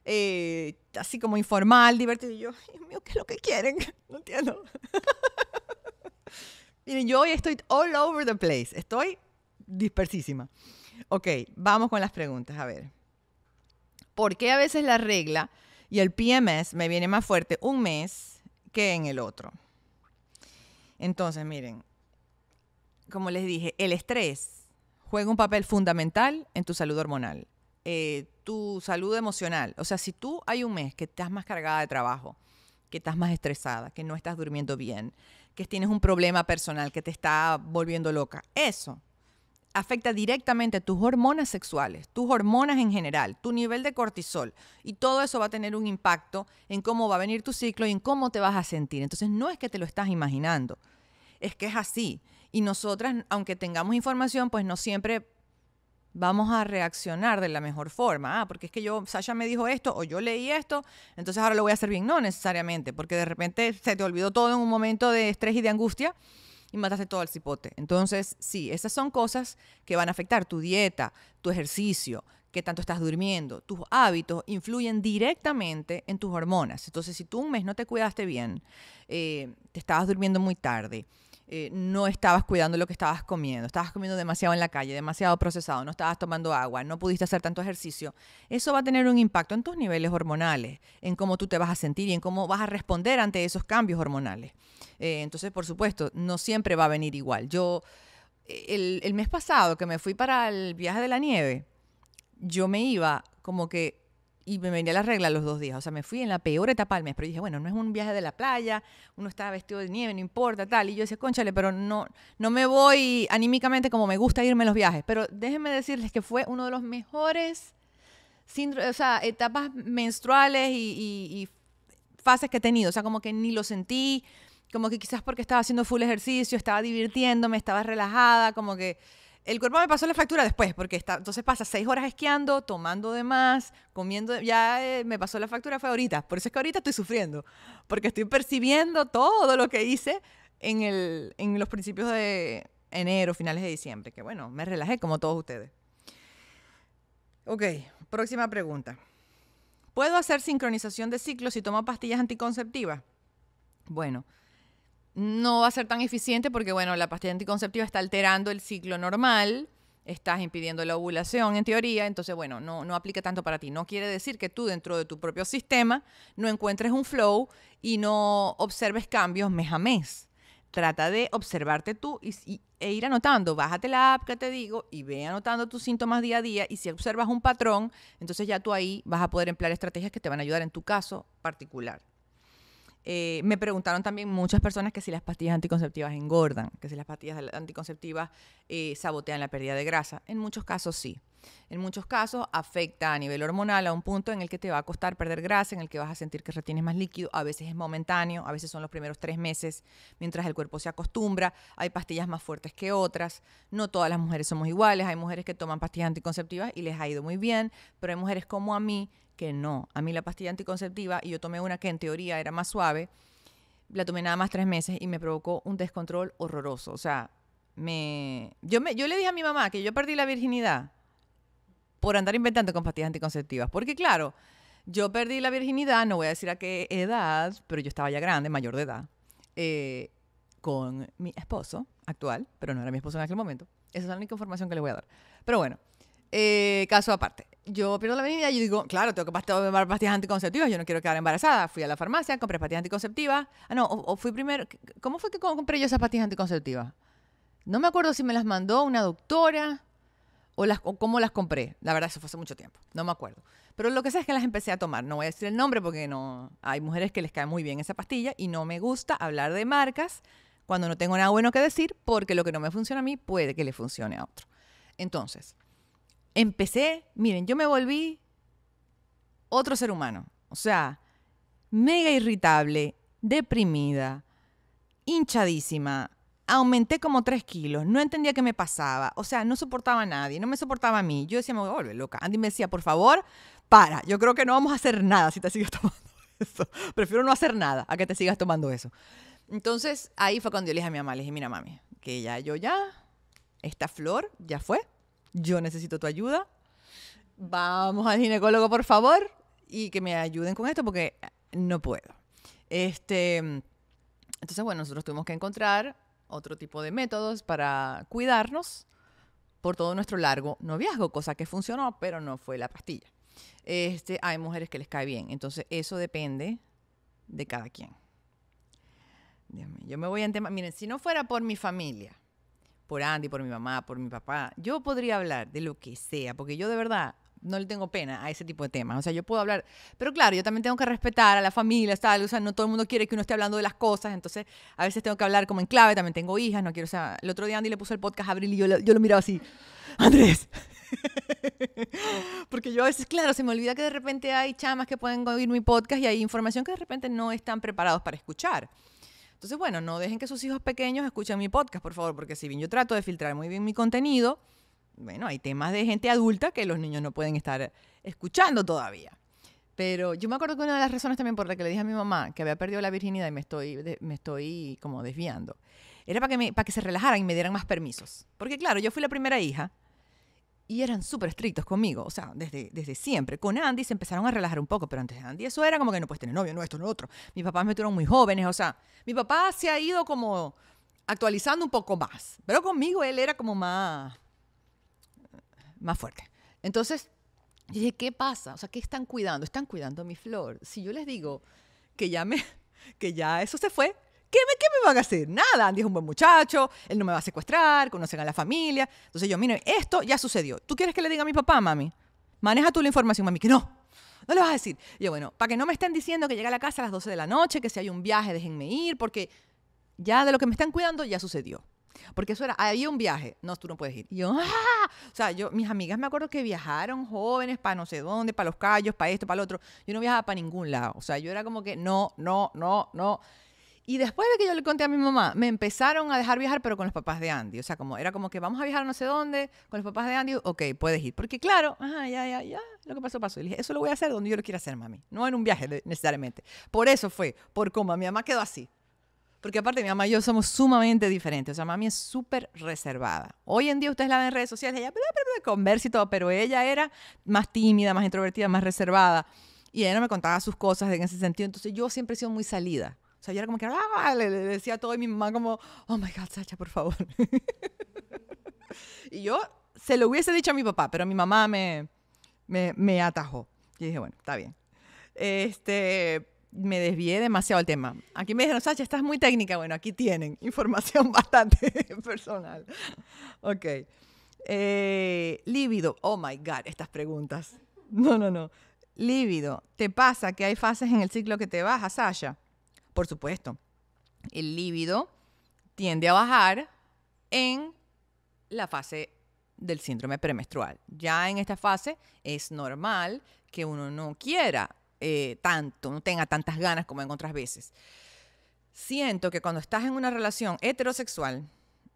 eh, así como informal, divertido. Y yo, Dios mío, ¿qué es lo que quieren? No entiendo. Miren, yo hoy estoy all over the place. Estoy dispersísima. Ok, vamos con las preguntas. A ver. ¿Por qué a veces la regla y el PMS me viene más fuerte un mes que en el otro? Entonces, miren, como les dije, el estrés juega un papel fundamental en tu salud hormonal. Eh, tu salud emocional. O sea, si tú hay un mes que estás más cargada de trabajo, que estás más estresada, que no estás durmiendo bien, que tienes un problema personal que te está volviendo loca, eso afecta directamente tus hormonas sexuales, tus hormonas en general, tu nivel de cortisol. Y todo eso va a tener un impacto en cómo va a venir tu ciclo y en cómo te vas a sentir. Entonces no es que te lo estás imaginando, es que es así. Y nosotras, aunque tengamos información, pues no siempre vamos a reaccionar de la mejor forma. Ah, porque es que yo, Sasha me dijo esto o yo leí esto, entonces ahora lo voy a hacer bien. No necesariamente, porque de repente se te olvidó todo en un momento de estrés y de angustia y mataste todo el cipote. Entonces, sí, esas son cosas que van a afectar tu dieta, tu ejercicio, qué tanto estás durmiendo. Tus hábitos influyen directamente en tus hormonas. Entonces, si tú un mes no te cuidaste bien, eh, te estabas durmiendo muy tarde, eh, no estabas cuidando lo que estabas comiendo, estabas comiendo demasiado en la calle, demasiado procesado, no estabas tomando agua, no pudiste hacer tanto ejercicio, eso va a tener un impacto en tus niveles hormonales, en cómo tú te vas a sentir y en cómo vas a responder ante esos cambios hormonales. Eh, entonces, por supuesto, no siempre va a venir igual. Yo, el mes pasado que me fui para el viaje de la nieve, yo me iba como que y me venía la regla los dos días. O sea, me fui en la peor etapa del mes, pero dije, bueno, no es un viaje de la playa, uno está vestido de nieve, no importa, tal. Y yo decía, conchale, pero no, no me voy anímicamente como me gusta irme en los viajes. Pero déjenme decirles que fue uno de los mejores o sea, etapas menstruales y, y fases que he tenido. O sea, como que ni lo sentí, como que quizás porque estaba haciendo full ejercicio, estaba divirtiéndome, estaba relajada, como que el cuerpo me pasó la factura después, porque entonces pasa seis horas esquiando, tomando de más, comiendo, ya eh, me pasó la factura, fue ahorita. Por eso es que ahorita estoy sufriendo, porque estoy percibiendo todo lo que hice en, en los principios de enero, finales de diciembre, que bueno, me relajé como todos ustedes. Ok, próxima pregunta. ¿Puedo hacer sincronización de ciclos si tomo pastillas anticonceptivas? Bueno, no va a ser tan eficiente porque, bueno, la pastilla anticonceptiva está alterando el ciclo normal, estás impidiendo la ovulación en teoría, entonces, bueno, no, no aplica tanto para ti. No quiere decir que tú dentro de tu propio sistema no encuentres un flow y no observes cambios mes a mes. Trata de observarte tú y, e ir anotando. Bájate la app que te digo y ve anotando tus síntomas día a día. Y si observas un patrón, entonces ya tú ahí vas a poder emplear estrategias que te van a ayudar en tu caso particular. Eh, me preguntaron también muchas personas que si las pastillas anticonceptivas engordan, que si las pastillas anticonceptivas eh, sabotean la pérdida de grasa. En muchos casos sí. En muchos casos afecta a nivel hormonal a un punto en el que te va a costar perder grasa, en el que vas a sentir que retienes más líquido, a veces es momentáneo, a veces son los primeros tres meses mientras el cuerpo se acostumbra, hay pastillas más fuertes que otras, no todas las mujeres somos iguales, hay mujeres que toman pastillas anticonceptivas y les ha ido muy bien, pero hay mujeres como a mí que no. A mí la pastilla anticonceptiva, y yo tomé una que en teoría era más suave, la tomé nada más tres meses y me provocó un descontrol horroroso. O sea, me, yo, me, yo le dije a mi mamá que yo perdí la virginidad por andar inventando con pastillas anticonceptivas. Porque claro, yo perdí la virginidad, no voy a decir a qué edad, pero yo estaba ya grande, mayor de edad, eh, con mi esposo actual, pero no era mi esposo en aquel momento. Esa es la única información que le voy a dar. Pero bueno, eh, caso aparte yo pierdo la venida y yo digo, claro, tengo que tomar pastillas anticonceptivas, yo no quiero quedar embarazada. Fui a la farmacia, compré pastillas anticonceptivas. Ah, no, o, fui primero. ¿Cómo fue que compré yo esas pastillas anticonceptivas? No me acuerdo si me las mandó una doctora o, las, cómo las compré. La verdad, eso fue hace mucho tiempo. No me acuerdo. Pero lo que sé es que las empecé a tomar. No voy a decir el nombre porque no. Hay mujeres que les cae muy bien esa pastilla y no me gusta hablar de marcas cuando no tengo nada bueno que decir porque lo que no me funciona a mí puede que le funcione a otro. Entonces, empecé, miren, yo me volví otro ser humano. O sea, mega irritable, deprimida, hinchadísima. Aumenté como tres kilos, no entendía qué me pasaba. O sea, no soportaba a nadie, no me soportaba a mí. Yo decía, me voy a volver loca. Andy me decía, por favor, para. Yo creo que no vamos a hacer nada si te sigues tomando eso. Prefiero no hacer nada a que te sigas tomando eso. Entonces, ahí fue cuando yo le dije a mi mamá, le dije, mira mami, que ya yo ya, esta flor ya fue, yo necesito tu ayuda, vamos al ginecólogo por favor y que me ayuden con esto porque no puedo. Este, entonces, bueno, nosotros tuvimos que encontrar otro tipo de métodos para cuidarnos por todo nuestro largo noviazgo, cosa que funcionó, pero no fue la pastilla. Este, hay mujeres que les cae bien, entonces eso depende de cada quien. Dios yo me voy a tema, miren, si no fuera por mi familia, por Andy, por mi mamá, por mi papá. Yo podría hablar de lo que sea, porque yo de verdad no le tengo pena a ese tipo de temas. O sea, yo puedo hablar, pero claro, yo también tengo que respetar a la familia, ¿sabes? o sea, no todo el mundo quiere que uno esté hablando de las cosas, entonces a veces tengo que hablar como en clave, también tengo hijas, no quiero, o sea, el otro día Andy le puso el podcast a Abril y yo yo lo miraba así, Andrés. Porque yo a veces, claro, se me olvida que de repente hay chamas que pueden oír mi podcast y hay información que de repente no están preparados para escuchar. Entonces, bueno, no dejen que sus hijos pequeños escuchen mi podcast, por favor, porque si bien yo trato de filtrar muy bien mi contenido, bueno, hay temas de gente adulta que los niños no pueden estar escuchando todavía. Pero yo me acuerdo que una de las razones también por la que le dije a mi mamá que había perdido la virginidad y me estoy, me estoy como desviando, era para para que se relajaran y me dieran más permisos. Porque claro, yo fui la primera hija, y eran súper estrictos conmigo, o sea, desde, desde siempre. Con Andy se empezaron a relajar un poco, pero antes de Andy eso era como que no puedes tener novio, no esto, no otro. Mis papás me tuvieron muy jóvenes, o sea, mi papá se ha ido como actualizando un poco más, pero conmigo él era como más, más fuerte. Entonces, dije, ¿qué pasa? O sea, ¿qué están cuidando? Están cuidando mi flor. Si yo les digo que que ya eso se fue, ¿Qué me, ¿Qué me van a hacer? Nada, Andy es un buen muchacho, él no me va a secuestrar, conocen a la familia. Entonces yo, mire, esto ya sucedió. ¿Tú quieres que le diga a mi papá, mami? Maneja tú la información, mami, que no, no le vas a decir. yo, bueno, para que no me estén diciendo que llega a la casa a las 12 de la noche, que si hay un viaje déjenme ir, porque ya de lo que me están cuidando ya sucedió. Porque eso era, había un viaje, no, tú no puedes ir. yo, ah". O sea, yo, mis amigas me acuerdo que viajaron jóvenes para no sé dónde, para los callos, para esto, para lo otro. Yo no viajaba para ningún lado. O sea, yo era como que, no, no, no, no. Y después de que yo le conté a mi mamá, me empezaron a dejar viajar, pero con los papás de Andy. O sea, como era como que vamos a viajar no sé dónde, con los papás de Andy, ok, puedes ir. Porque claro, ajá, ya, ya, ya, lo que pasó, pasó. Y dije, eso lo voy a hacer donde yo lo quiera hacer, mami. No en un viaje necesariamente. Por eso fue, por coma. Mi mamá quedó así. Porque aparte mi mamá y yo somos sumamente diferentes. O sea, mami es súper reservada. Hoy en día ustedes la ven en redes sociales, ella y todo, pero ella era más tímida, más introvertida, más reservada. Y ella no me contaba sus cosas en ese sentido. Entonces yo siempre he sido muy salida sea, era como que ¡Ah! le, le, decía todo y mi mamá como, oh my God, Sacha, por favor. y yo se lo hubiese dicho a mi papá, pero mi mamá me, me, atajó. Y dije, bueno, está bien. Este, me desvié demasiado el tema. Aquí me dijeron, Sacha, estás muy técnica. Bueno, aquí tienen información bastante personal. Ok. Eh, líbido. Oh my God, estas preguntas. No, no, no. Líbido. ¿Te pasa que hay fases en el ciclo que te baja, Sasha? por supuesto, el líbido tiende a bajar en la fase del síndrome premenstrual. Ya en esta fase es normal que uno no quiera eh, tanto, no tenga tantas ganas como en otras veces. Siento que cuando estás en una relación heterosexual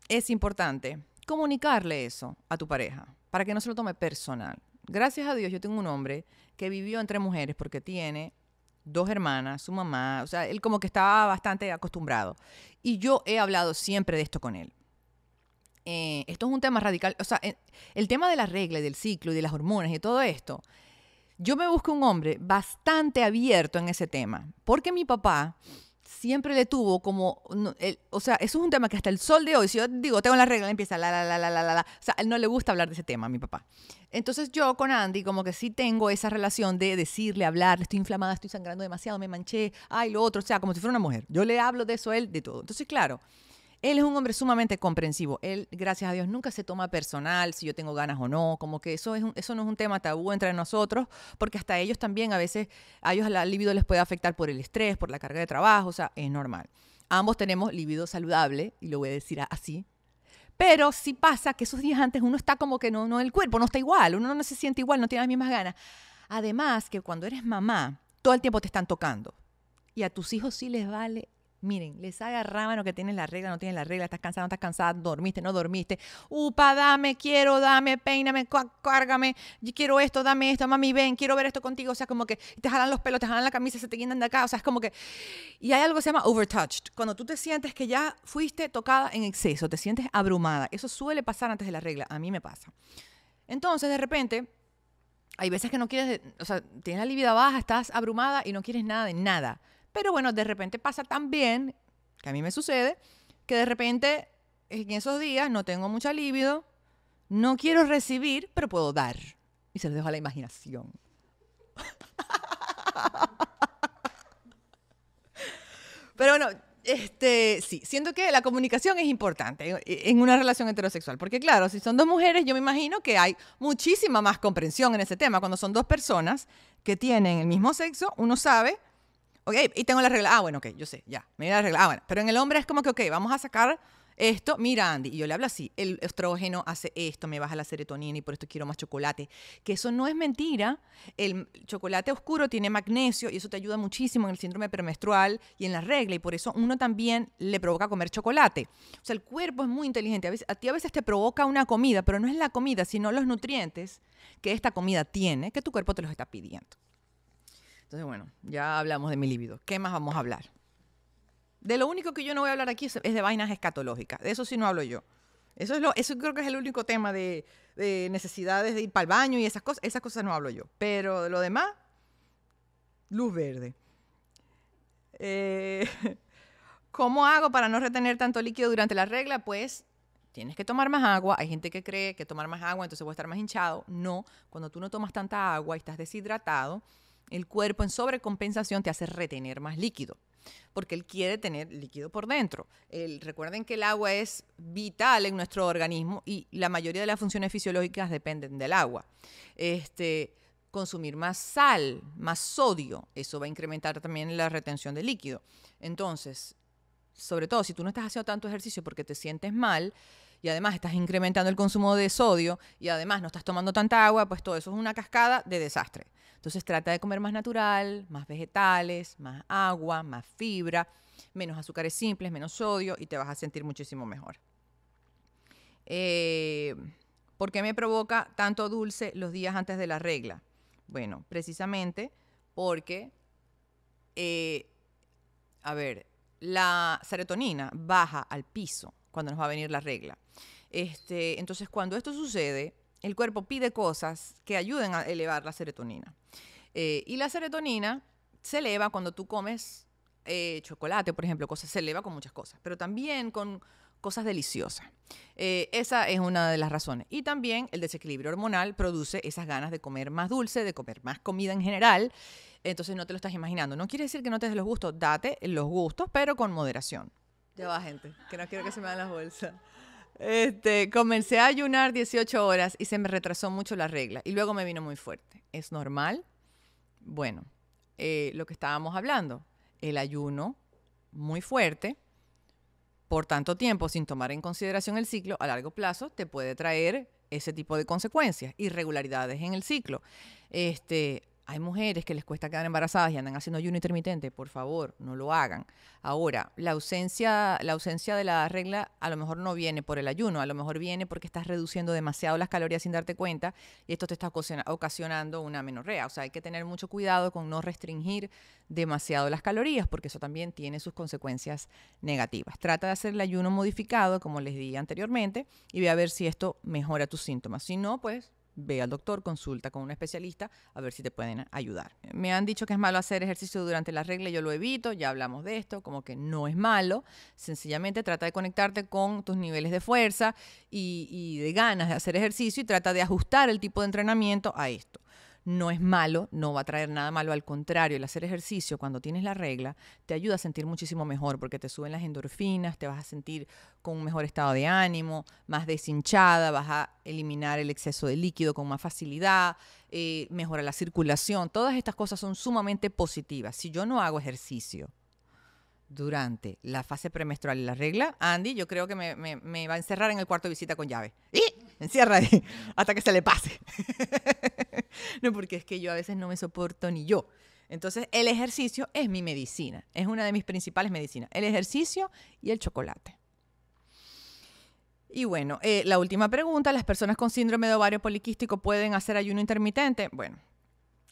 es importante comunicarle eso a tu pareja para que no se lo tome personal. Gracias a Dios yo tengo un hombre que vivió entre mujeres porque tiene dos hermanas, su mamá, o sea, él como que estaba bastante acostumbrado. Y yo he hablado siempre de esto con él. Eh, esto es un tema radical, o sea, eh, el tema de las reglas, del ciclo y de las hormonas y todo esto, yo me busco un hombre bastante abierto en ese tema, porque mi papá siempre le tuvo como, o sea, eso es un tema que hasta el sol de hoy, si yo digo, tengo la regla, empieza la, la, la, la, la, la, o sea, él no le gusta hablar de ese tema a mi papá. Entonces yo con Andy como que sí tengo esa relación de decirle, hablar estoy inflamada, estoy sangrando demasiado, me manché, ay, lo otro, o sea, como si fuera una mujer. Yo le hablo de eso a él, de todo. Entonces, claro, él es un hombre sumamente comprensivo. Él, gracias a Dios, nunca se toma personal si yo tengo ganas o no. Como que eso, es eso no es un tema tabú entre nosotros, porque hasta ellos también a veces, a ellos la libido les puede afectar por el estrés, por la carga de trabajo, o sea, es normal. Ambos tenemos libido saludable, y lo voy a decir así, pero si pasa que esos días antes uno está como que no, no, el cuerpo no está igual, uno no se siente igual, no tiene las mismas ganas. Además que cuando eres mamá, todo el tiempo te están tocando. Y a tus hijos sí les vale Miren, les agarraban lo que tienen la regla, no tienen la regla, estás cansada, no estás cansada, dormiste, no dormiste. Upa, dame, quiero, dame, peíname, cárgame, quiero esto, dame esto, mami, ven, quiero ver esto contigo. O sea, como que te jalan los pelos, te jalan la camisa, se te guindan de acá. O sea, es como que. Y hay algo que se llama overtouched. Cuando tú te sientes que ya fuiste tocada en exceso, te sientes abrumada. Eso suele pasar antes de la regla. A mí me pasa. Entonces, de repente, hay veces que no quieres, o sea, tienes la libido baja, estás abrumada y no quieres nada de nada. Pero bueno, de repente pasa también, que a mí me sucede, que de repente en esos días no tengo mucha libido, no quiero recibir, pero puedo dar. Y se lo dejo a la imaginación. Pero bueno, este, sí, siento que la comunicación es importante en una relación heterosexual, porque claro, si son dos mujeres, yo me imagino que hay muchísima más comprensión en ese tema. Cuando son dos personas que tienen el mismo sexo, uno sabe Ok, y tengo la regla. Ah, bueno, ok, yo sé, ya. viene la regla. Ah, bueno. Pero en el hombre es como que, ok, vamos a sacar esto. Mira, Andy. Y yo le hablo así. El estrógeno hace esto, me baja la serotonina y por esto quiero más chocolate. Que eso no es mentira. El chocolate oscuro tiene magnesio y eso te ayuda muchísimo en el síndrome premenstrual y en la regla. Y por eso uno también le provoca comer chocolate. O sea, el cuerpo es muy inteligente. veces, a ti a veces te provoca una comida, pero no es la comida, sino los nutrientes que esta comida tiene, que tu cuerpo te los está pidiendo. Entonces, bueno, ya hablamos de mi libido. ¿Qué más vamos a hablar? De lo único que yo no voy a hablar aquí es, de vainas escatológicas. De eso sí no hablo yo. Eso, es lo, eso creo que es el único tema de, necesidades de ir para el baño y esas cosas. Esas cosas no hablo yo. Pero de lo demás, luz verde. Eh, ¿Cómo hago para no retener tanto líquido durante la regla? Pues tienes que tomar más agua. Hay gente que cree que tomar más agua entonces voy a estar más hinchado. No, cuando tú no tomas tanta agua y estás deshidratado, el cuerpo en sobrecompensación te hace retener más líquido porque él quiere tener líquido por dentro. El, recuerden que el agua es vital en nuestro organismo y la mayoría de las funciones fisiológicas dependen del agua. Este, consumir más sal, más sodio, eso va a incrementar también la retención de líquido. Entonces, sobre todo si tú no estás haciendo tanto ejercicio porque te sientes mal, y además estás incrementando el consumo de sodio y además no estás tomando tanta agua, pues todo eso es una cascada de desastre. Entonces trata de comer más natural, más vegetales, más agua, más fibra, menos azúcares simples, menos sodio y te vas a sentir muchísimo mejor. Eh, ¿Por qué me provoca tanto dulce los días antes de la regla? Bueno, precisamente porque, eh, a ver, la serotonina baja al piso cuando nos va a venir la regla. Este, entonces, cuando esto sucede, el cuerpo pide cosas que ayuden a elevar la serotonina. Eh, y la serotonina se eleva cuando tú comes eh, chocolate, por ejemplo, cosas, se eleva con muchas cosas, pero también con cosas deliciosas. Eh, esa es una de las razones. Y también el desequilibrio hormonal produce esas ganas de comer más dulce, de comer más comida en general. Entonces no te lo estás imaginando. No quiere decir que no te des los gustos, date los gustos, pero con moderación. Ya va, gente, que no quiero que se me hagan las bolsas. Este, comencé a ayunar 18 horas y se me retrasó mucho la regla y luego me vino muy fuerte. ¿Es normal? Bueno, eh, lo que estábamos hablando, el ayuno muy fuerte por tanto tiempo sin tomar en consideración el ciclo a largo plazo te puede traer ese tipo de consecuencias, irregularidades en el ciclo. Este, hay mujeres que les cuesta quedar embarazadas y andan haciendo ayuno intermitente, por favor, no lo hagan. Ahora, la ausencia, la ausencia de la regla a lo mejor no viene por el ayuno, a lo mejor viene porque estás reduciendo demasiado las calorías sin darte cuenta y esto te está ocasionando una menorrea. O sea, hay que tener mucho cuidado con no restringir demasiado las calorías porque eso también tiene sus consecuencias negativas. Trata de hacer el ayuno modificado, como les di anteriormente, y ve a ver si esto mejora tus síntomas. Si no, pues ve al doctor, consulta con un especialista a ver si te pueden ayudar. Me han dicho que es malo hacer ejercicio durante la regla, yo lo evito, ya hablamos de esto, como que no es malo, sencillamente trata de conectarte con tus niveles de fuerza y, y de ganas de hacer ejercicio y trata de ajustar el tipo de entrenamiento a esto no es malo, no va a traer nada malo, al contrario, el hacer ejercicio cuando tienes la regla te ayuda a sentir muchísimo mejor porque te suben las endorfinas, te vas a sentir con un mejor estado de ánimo, más deshinchada, vas a eliminar el exceso de líquido con más facilidad, eh, mejora la circulación, todas estas cosas son sumamente positivas. Si yo no hago ejercicio, durante la fase premenstrual y la regla, Andy, yo creo que me, va a encerrar en el cuarto de visita con llave. ¡Y! Encierra hasta que se le pase. no, porque es que yo a veces no me soporto ni yo. Entonces, el ejercicio es mi medicina, es una de mis principales medicinas, el ejercicio y el chocolate. Y bueno, eh, la última pregunta, ¿las personas con síndrome de ovario poliquístico pueden hacer ayuno intermitente? Bueno,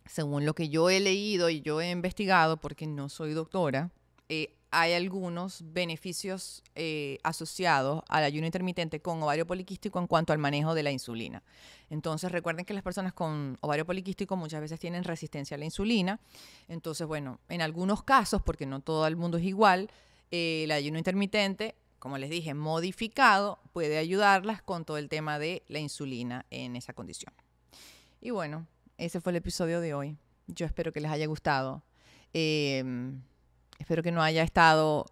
según lo que yo he leído y yo he investigado, porque no soy doctora, eh, hay algunos beneficios eh, asociados al ayuno intermitente con ovario poliquístico en cuanto al manejo de la insulina. Entonces, recuerden que las personas con ovario poliquístico muchas veces tienen resistencia a la insulina. Entonces, bueno, en algunos casos, porque no todo el mundo es igual, eh, el ayuno intermitente, como les dije, modificado, puede ayudarlas con todo el tema de la insulina en esa condición. Y bueno, ese fue el episodio de hoy. Yo espero que les haya gustado. Em, espero que no haya estado...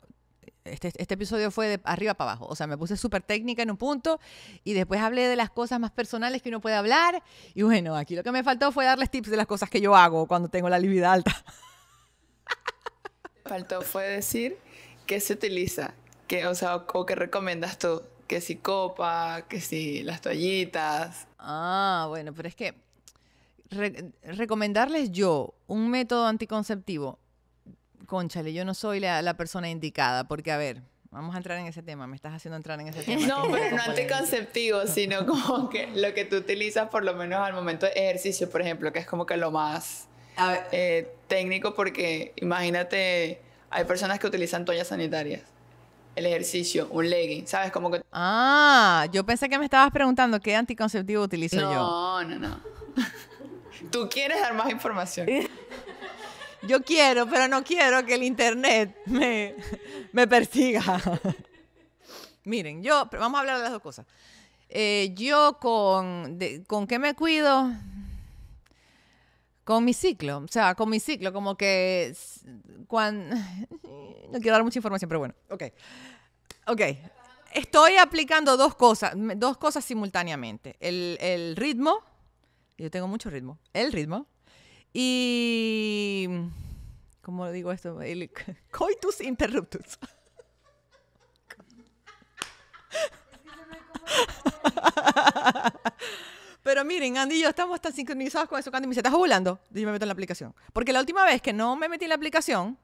Este, este episodio fue de arriba para abajo, o sea, me puse súper técnica en un punto y después hablé de las cosas más personales que uno puede hablar y bueno, aquí lo que me faltó fue darles tips de las cosas que yo hago cuando tengo la libido alta. Faltó fue decir qué se utiliza, que, o sea, qué recomiendas tú, que si copa, que si las toallitas. Ah, bueno, pero es que recomendarles yo un método anticonceptivo conchale, yo no soy la, persona indicada, porque a ver, Vamos a entrar en ese tema, me estás haciendo entrar en ese tema. No, pero no anticonceptivo, sino como que lo que tú utilizas por lo menos al momento de ejercicio, por ejemplo, que es como que lo más eh, técnico porque imagínate, hay personas que utilizan toallas sanitarias. El ejercicio, un legging, ¿sabes? Como que... Ah, yo pensé que me estabas preguntando qué anticonceptivo utilizo yo. No, no, no. tú quieres dar más información. Yo quiero, pero no quiero que el Internet me, persiga. Miren, yo, vamos a hablar de las dos cosas. Eh, yo con, con qué me cuido, con mi ciclo, o sea, con mi ciclo, como que cuando... No quiero dar mucha información, pero bueno, ok. Ok, estoy aplicando dos cosas, dos cosas simultáneamente. el ritmo, yo tengo mucho ritmo, el ritmo, y. ¿Cómo digo esto? coitus interruptus. Pero miren, Andy yo estamos tan sincronizados con eso que me dice, ¿estás volando? yo me meto en la aplicación. Porque la última vez que no me metí en la aplicación,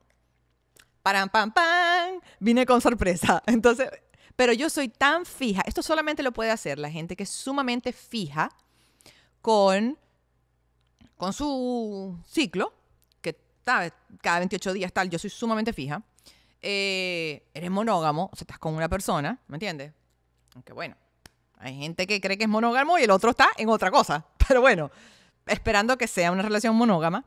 pam pam, pam, vine con sorpresa. Entonces, pero yo soy tan fija. Esto solamente lo puede hacer la gente que es sumamente fija con con su ciclo, que cada 28 días tal, yo soy sumamente fija, eh, eres monógamo, o sea, estás con una persona, ¿me entiendes? Aunque bueno, hay gente que cree que es monógamo y el otro está en otra cosa, pero bueno, esperando que sea una relación monógama.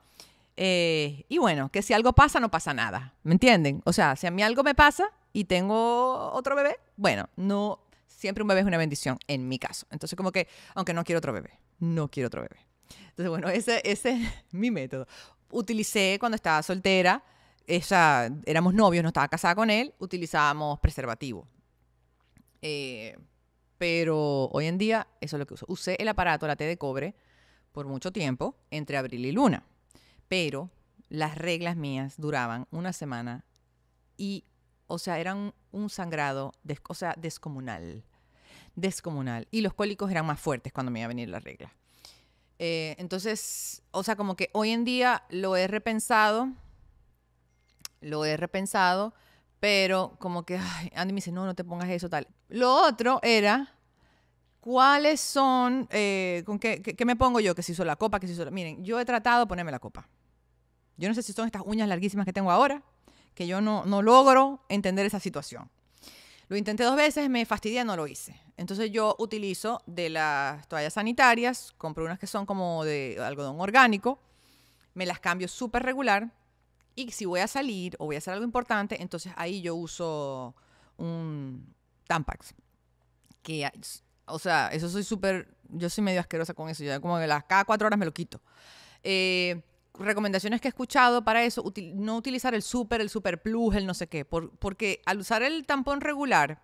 Eh, y bueno, que si algo pasa, no pasa nada, ¿me entienden? O sea, si a mí algo me pasa y tengo otro bebé, bueno, no, siempre un bebé es una bendición, en mi caso. Entonces, como que, aunque no quiero otro bebé, no quiero otro bebé. Entonces, bueno, ese, es mi método. Utilicé cuando estaba soltera, ella, éramos novios, no estaba casada con él, utilizábamos preservativo. Eh, pero hoy en día, eso es lo que uso. Usé el aparato, la T de cobre, por mucho tiempo, entre abril y luna. Pero las reglas mías duraban una semana y, o sea, eran un sangrado, o sea, descomunal. Descomunal. Y los cólicos eran más fuertes cuando me iba a venir la regla. Eh, entonces, o sea, como que hoy en día lo he repensado, lo he repensado, pero como que Andy me dice, no, no te pongas eso tal. Lo otro era, ¿cuáles son, eh, con qué, qué, me pongo yo? Que si hizo la copa, que si hizo Miren, yo he tratado de ponerme la copa. Yo no sé si son estas uñas larguísimas que tengo ahora, que yo no logro entender esa situación. Lo intenté dos veces, me fastidia, no lo hice. Entonces yo utilizo de las toallas sanitarias, compro unas que son como de algodón orgánico, me las cambio súper regular y si voy a salir o voy a hacer algo importante, entonces ahí yo uso un Tampax. Que, o sea, eso soy súper, yo soy medio asquerosa con eso, yo como que las, cada cuatro horas me lo quito. Eh, recomendaciones que he escuchado para eso, no utilizar el super, el super plus, el no sé qué, porque al usar el tampón regular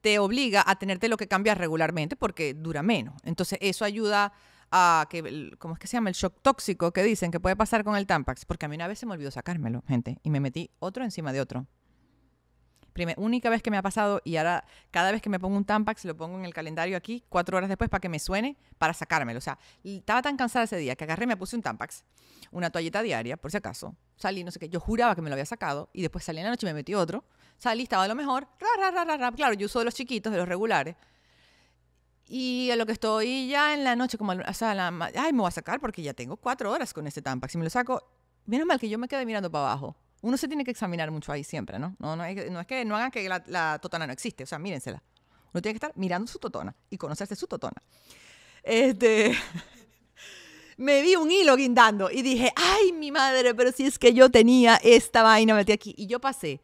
te obliga a tenerte lo que cambias regularmente porque dura menos. Entonces eso ayuda a que, ¿cómo es que se llama? El shock tóxico que dicen que puede pasar con el Tampax, porque a mí una vez se me olvidó sacármelo, gente, y me metí otro encima de otro única vez que me ha pasado y ahora cada vez que me pongo un Tampax lo pongo en el calendario aquí cuatro horas después para que me suene para sacármelo. O sea, estaba tan cansada ese día que agarré y me puse un Tampax, una toallita diaria, por si acaso. Salí, no sé qué, yo juraba que me lo había sacado y después salí en la noche y me metí otro. Salí, estaba a lo mejor. Ra, Claro, yo uso de los chiquitos, de los regulares. Y a lo que estoy ya en la noche, como, o sea, la, ay, me voy a sacar porque ya tengo cuatro horas con este Tampax. Si me lo saco, menos mal que yo me quedé mirando para abajo uno se tiene que examinar mucho ahí siempre, ¿no? No, no, es, que no hagan que la, totona no existe, o sea, mírensela. Uno tiene que estar mirando su totona y conocerse su totona. Este, me vi un hilo guindando y dije, ay, mi madre, pero si es que yo tenía esta vaina metí aquí. Y yo pasé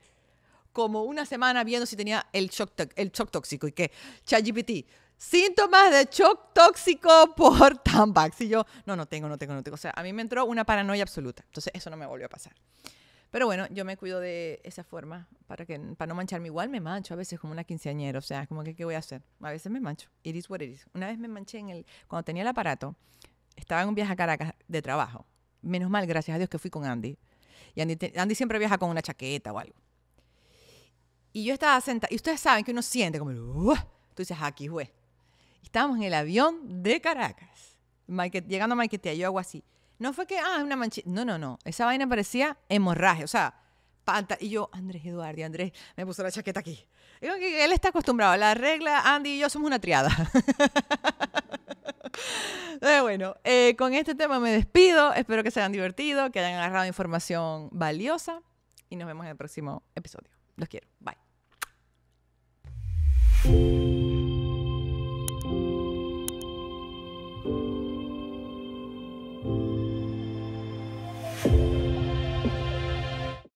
como una semana viendo si tenía el shock, el shock tóxico y que, ChatGPT, síntomas de shock tóxico por Tampax. Y yo, no, no tengo, no tengo, no tengo. O sea, a mí me entró una paranoia absoluta. Entonces, eso no me volvió a pasar. Pero bueno, yo me cuido de esa forma para, que, para no mancharme. Igual me mancho a veces como una quinceañera, o sea, como que ¿qué voy a hacer? A veces me mancho. It is what it is. Una vez me manché en el, cuando tenía el aparato, estaba en un viaje a Caracas de trabajo. Menos mal, gracias a Dios que fui con Andy. Y Andy, Andy siempre viaja con una chaqueta o algo. Y yo estaba sentada, y ustedes saben que uno siente como, tú dices, aquí fue. Estábamos en el avión de Caracas. llegando a Maiquetía, yo hago así. No fue que, ah, es una manchita. No, no, no. Esa vaina parecía hemorragia. O sea, panta. Y yo, Andrés Eduardo, y Andrés me puso la chaqueta aquí. que él está acostumbrado. La regla, Andy y yo somos una triada. Eh, bueno, eh, con este tema me despido. Espero que se hayan divertido, que hayan agarrado información valiosa. Y nos vemos en el próximo episodio. Los quiero. Bye.